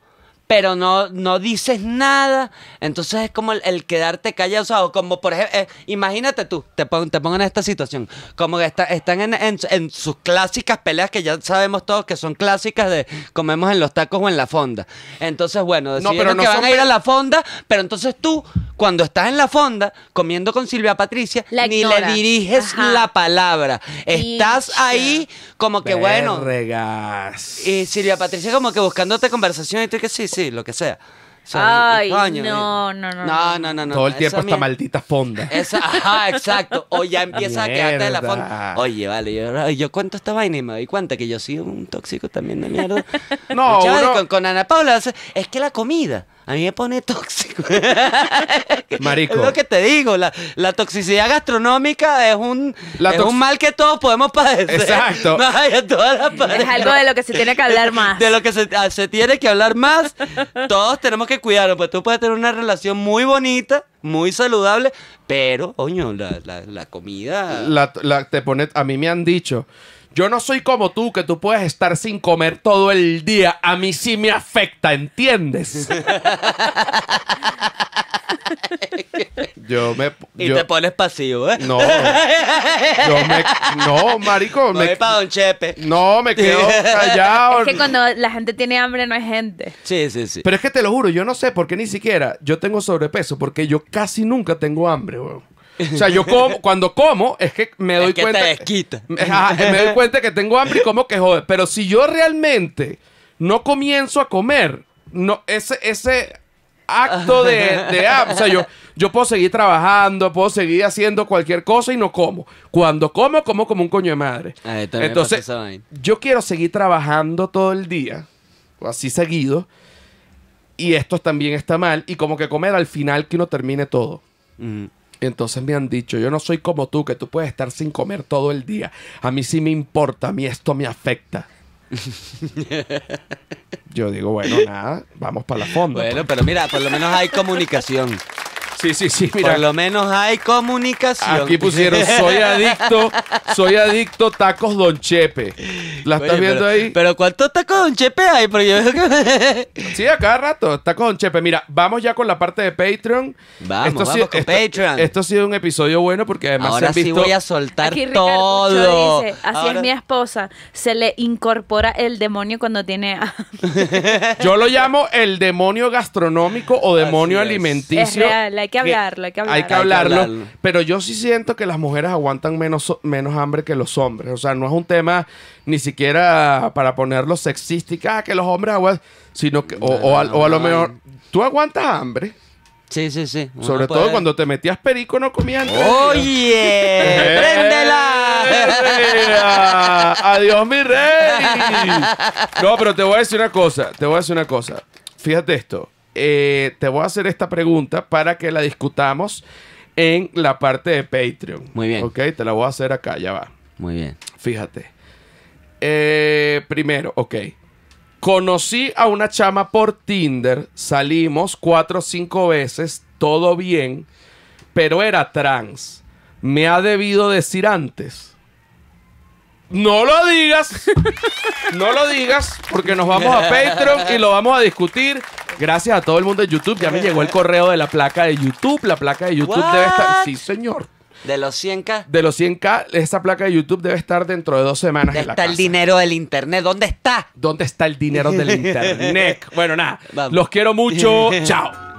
pero no, no dices nada. Entonces es como el, quedarte callado. O como por ejemplo, eh, imagínate tú, te, te pongo en esta situación. Como que está, están en, sus clásicas peleas que ya sabemos todos que son clásicas de comemos en los tacos o en la fonda. Entonces, bueno, no, pero que van a ir a la fonda, pero entonces tú, cuando estás en la fonda, comiendo con Silvia Patricia, ni le diriges la palabra. Estás ahí como que, bueno. bueno. Y Silvia Patricia como que buscándote conversación y tú que sí, sí lo que sea. Ay, no, no, no, no, no, no, no. Todo el tiempo esta maldita fonda. exacto. O ya empieza a quedarte la fonda. Oye, vale, yo, yo cuento esta vaina y me doy cuenta que yo soy un tóxico también de mierda. no, con, con Ana Paula, es que la comida. A mí me pone tóxico. Marico. Es lo que te digo, la, toxicidad gastronómica es un, es un mal que todos podemos padecer. Exacto. es algo de lo que se tiene que hablar más. De lo que ah, se, tiene que hablar más. todos tenemos que cuidarnos, pues tú puedes tener una relación muy bonita, muy saludable, pero, coño, la, la, la comida... La, te pone, a mí me han dicho, yo no soy como tú, que tú puedes estar sin comer todo el día. A mí sí me afecta, ¿entiendes? yo me. Y te pones pasivo, ¿eh? No. No, marico. para Don Chepe. No, me quedo callado. Es que cuando la gente tiene hambre no hay gente. Sí, sí, sí. Pero es que te lo juro, yo no sé por qué ni siquiera yo tengo sobrepeso, porque yo casi nunca tengo hambre, weón. O sea, yo como, cuando como, es que me doy es que cuenta. desquita. Eh, me doy cuenta que tengo hambre y como que jode. Pero si yo realmente no comienzo a comer, no, ese, ese acto de, de o sea, yo, yo puedo seguir trabajando, puedo seguir haciendo cualquier cosa y no como. Cuando como, como como un coño de madre. Entonces, yo quiero seguir trabajando todo el día, así seguido, y esto también está mal, y como que comer al final que uno termine todo. Entonces me han dicho, yo no soy como tú, que tú puedes estar sin comer todo el día. A mí sí me importa, a mí esto me afecta. yo digo, bueno, nada, vamos para la fondo. Bueno, pues. pero mira, por lo menos hay comunicación. Sí, sí, sí, mira. Por lo menos hay comunicación. Aquí pusieron, soy adicto, soy adicto tacos Don Chepe. ¿La estás viendo ahí? Pero ¿cuántos tacos Don Chepe hay? Porque sí, a cada rato, tacos Don Chepe. Mira, vamos ya con la parte de Patreon. Vamos, esto Patreon. Esto ha sido un episodio bueno porque además Ahora sí voy a soltar Aquí todo. Dice, así es mi esposa, se le incorpora el demonio cuando tiene... yo lo llamo el demonio gastronómico o demonio alimenticio que hay que hablarlo. Hay que hablarlo, Pero yo sí siento que las mujeres aguantan menos, menos hambre que los hombres. O sea, no es un tema ni siquiera para ponerlo sexística, ah, que los hombres aguantan, sino que, o, a, lo mejor, tú aguantas hambre. Sí, sí, sí. Sobre todo cuando te metías perico no comías Oye, ¡Eh, Adiós, mi rey. No, pero te voy a decir una cosa, te voy a decir una cosa. Fíjate esto. Eh, te voy a hacer esta pregunta para que la discutamos en la parte de Patreon. Muy bien. Ok, te la voy a hacer acá, ya va. Muy bien. Fíjate. Eh, primero, ok. Conocí a una chama por Tinder, salimos cuatro o cinco veces, todo bien, pero era trans. Me ha debido decir antes. No lo digas. No lo digas porque nos vamos a Patreon y lo vamos a discutir Gracias a todo el mundo de YouTube. Ya me llegó el correo de la placa de YouTube. La placa de YouTube debe estar. Sí, señor. De los 100K. De los 100K, esta placa de YouTube debe estar dentro de dos semanas. en la está el dinero del Internet? ¿Dónde está? ¿Dónde está el dinero del Internet? bueno, nada. Los quiero mucho. Chao.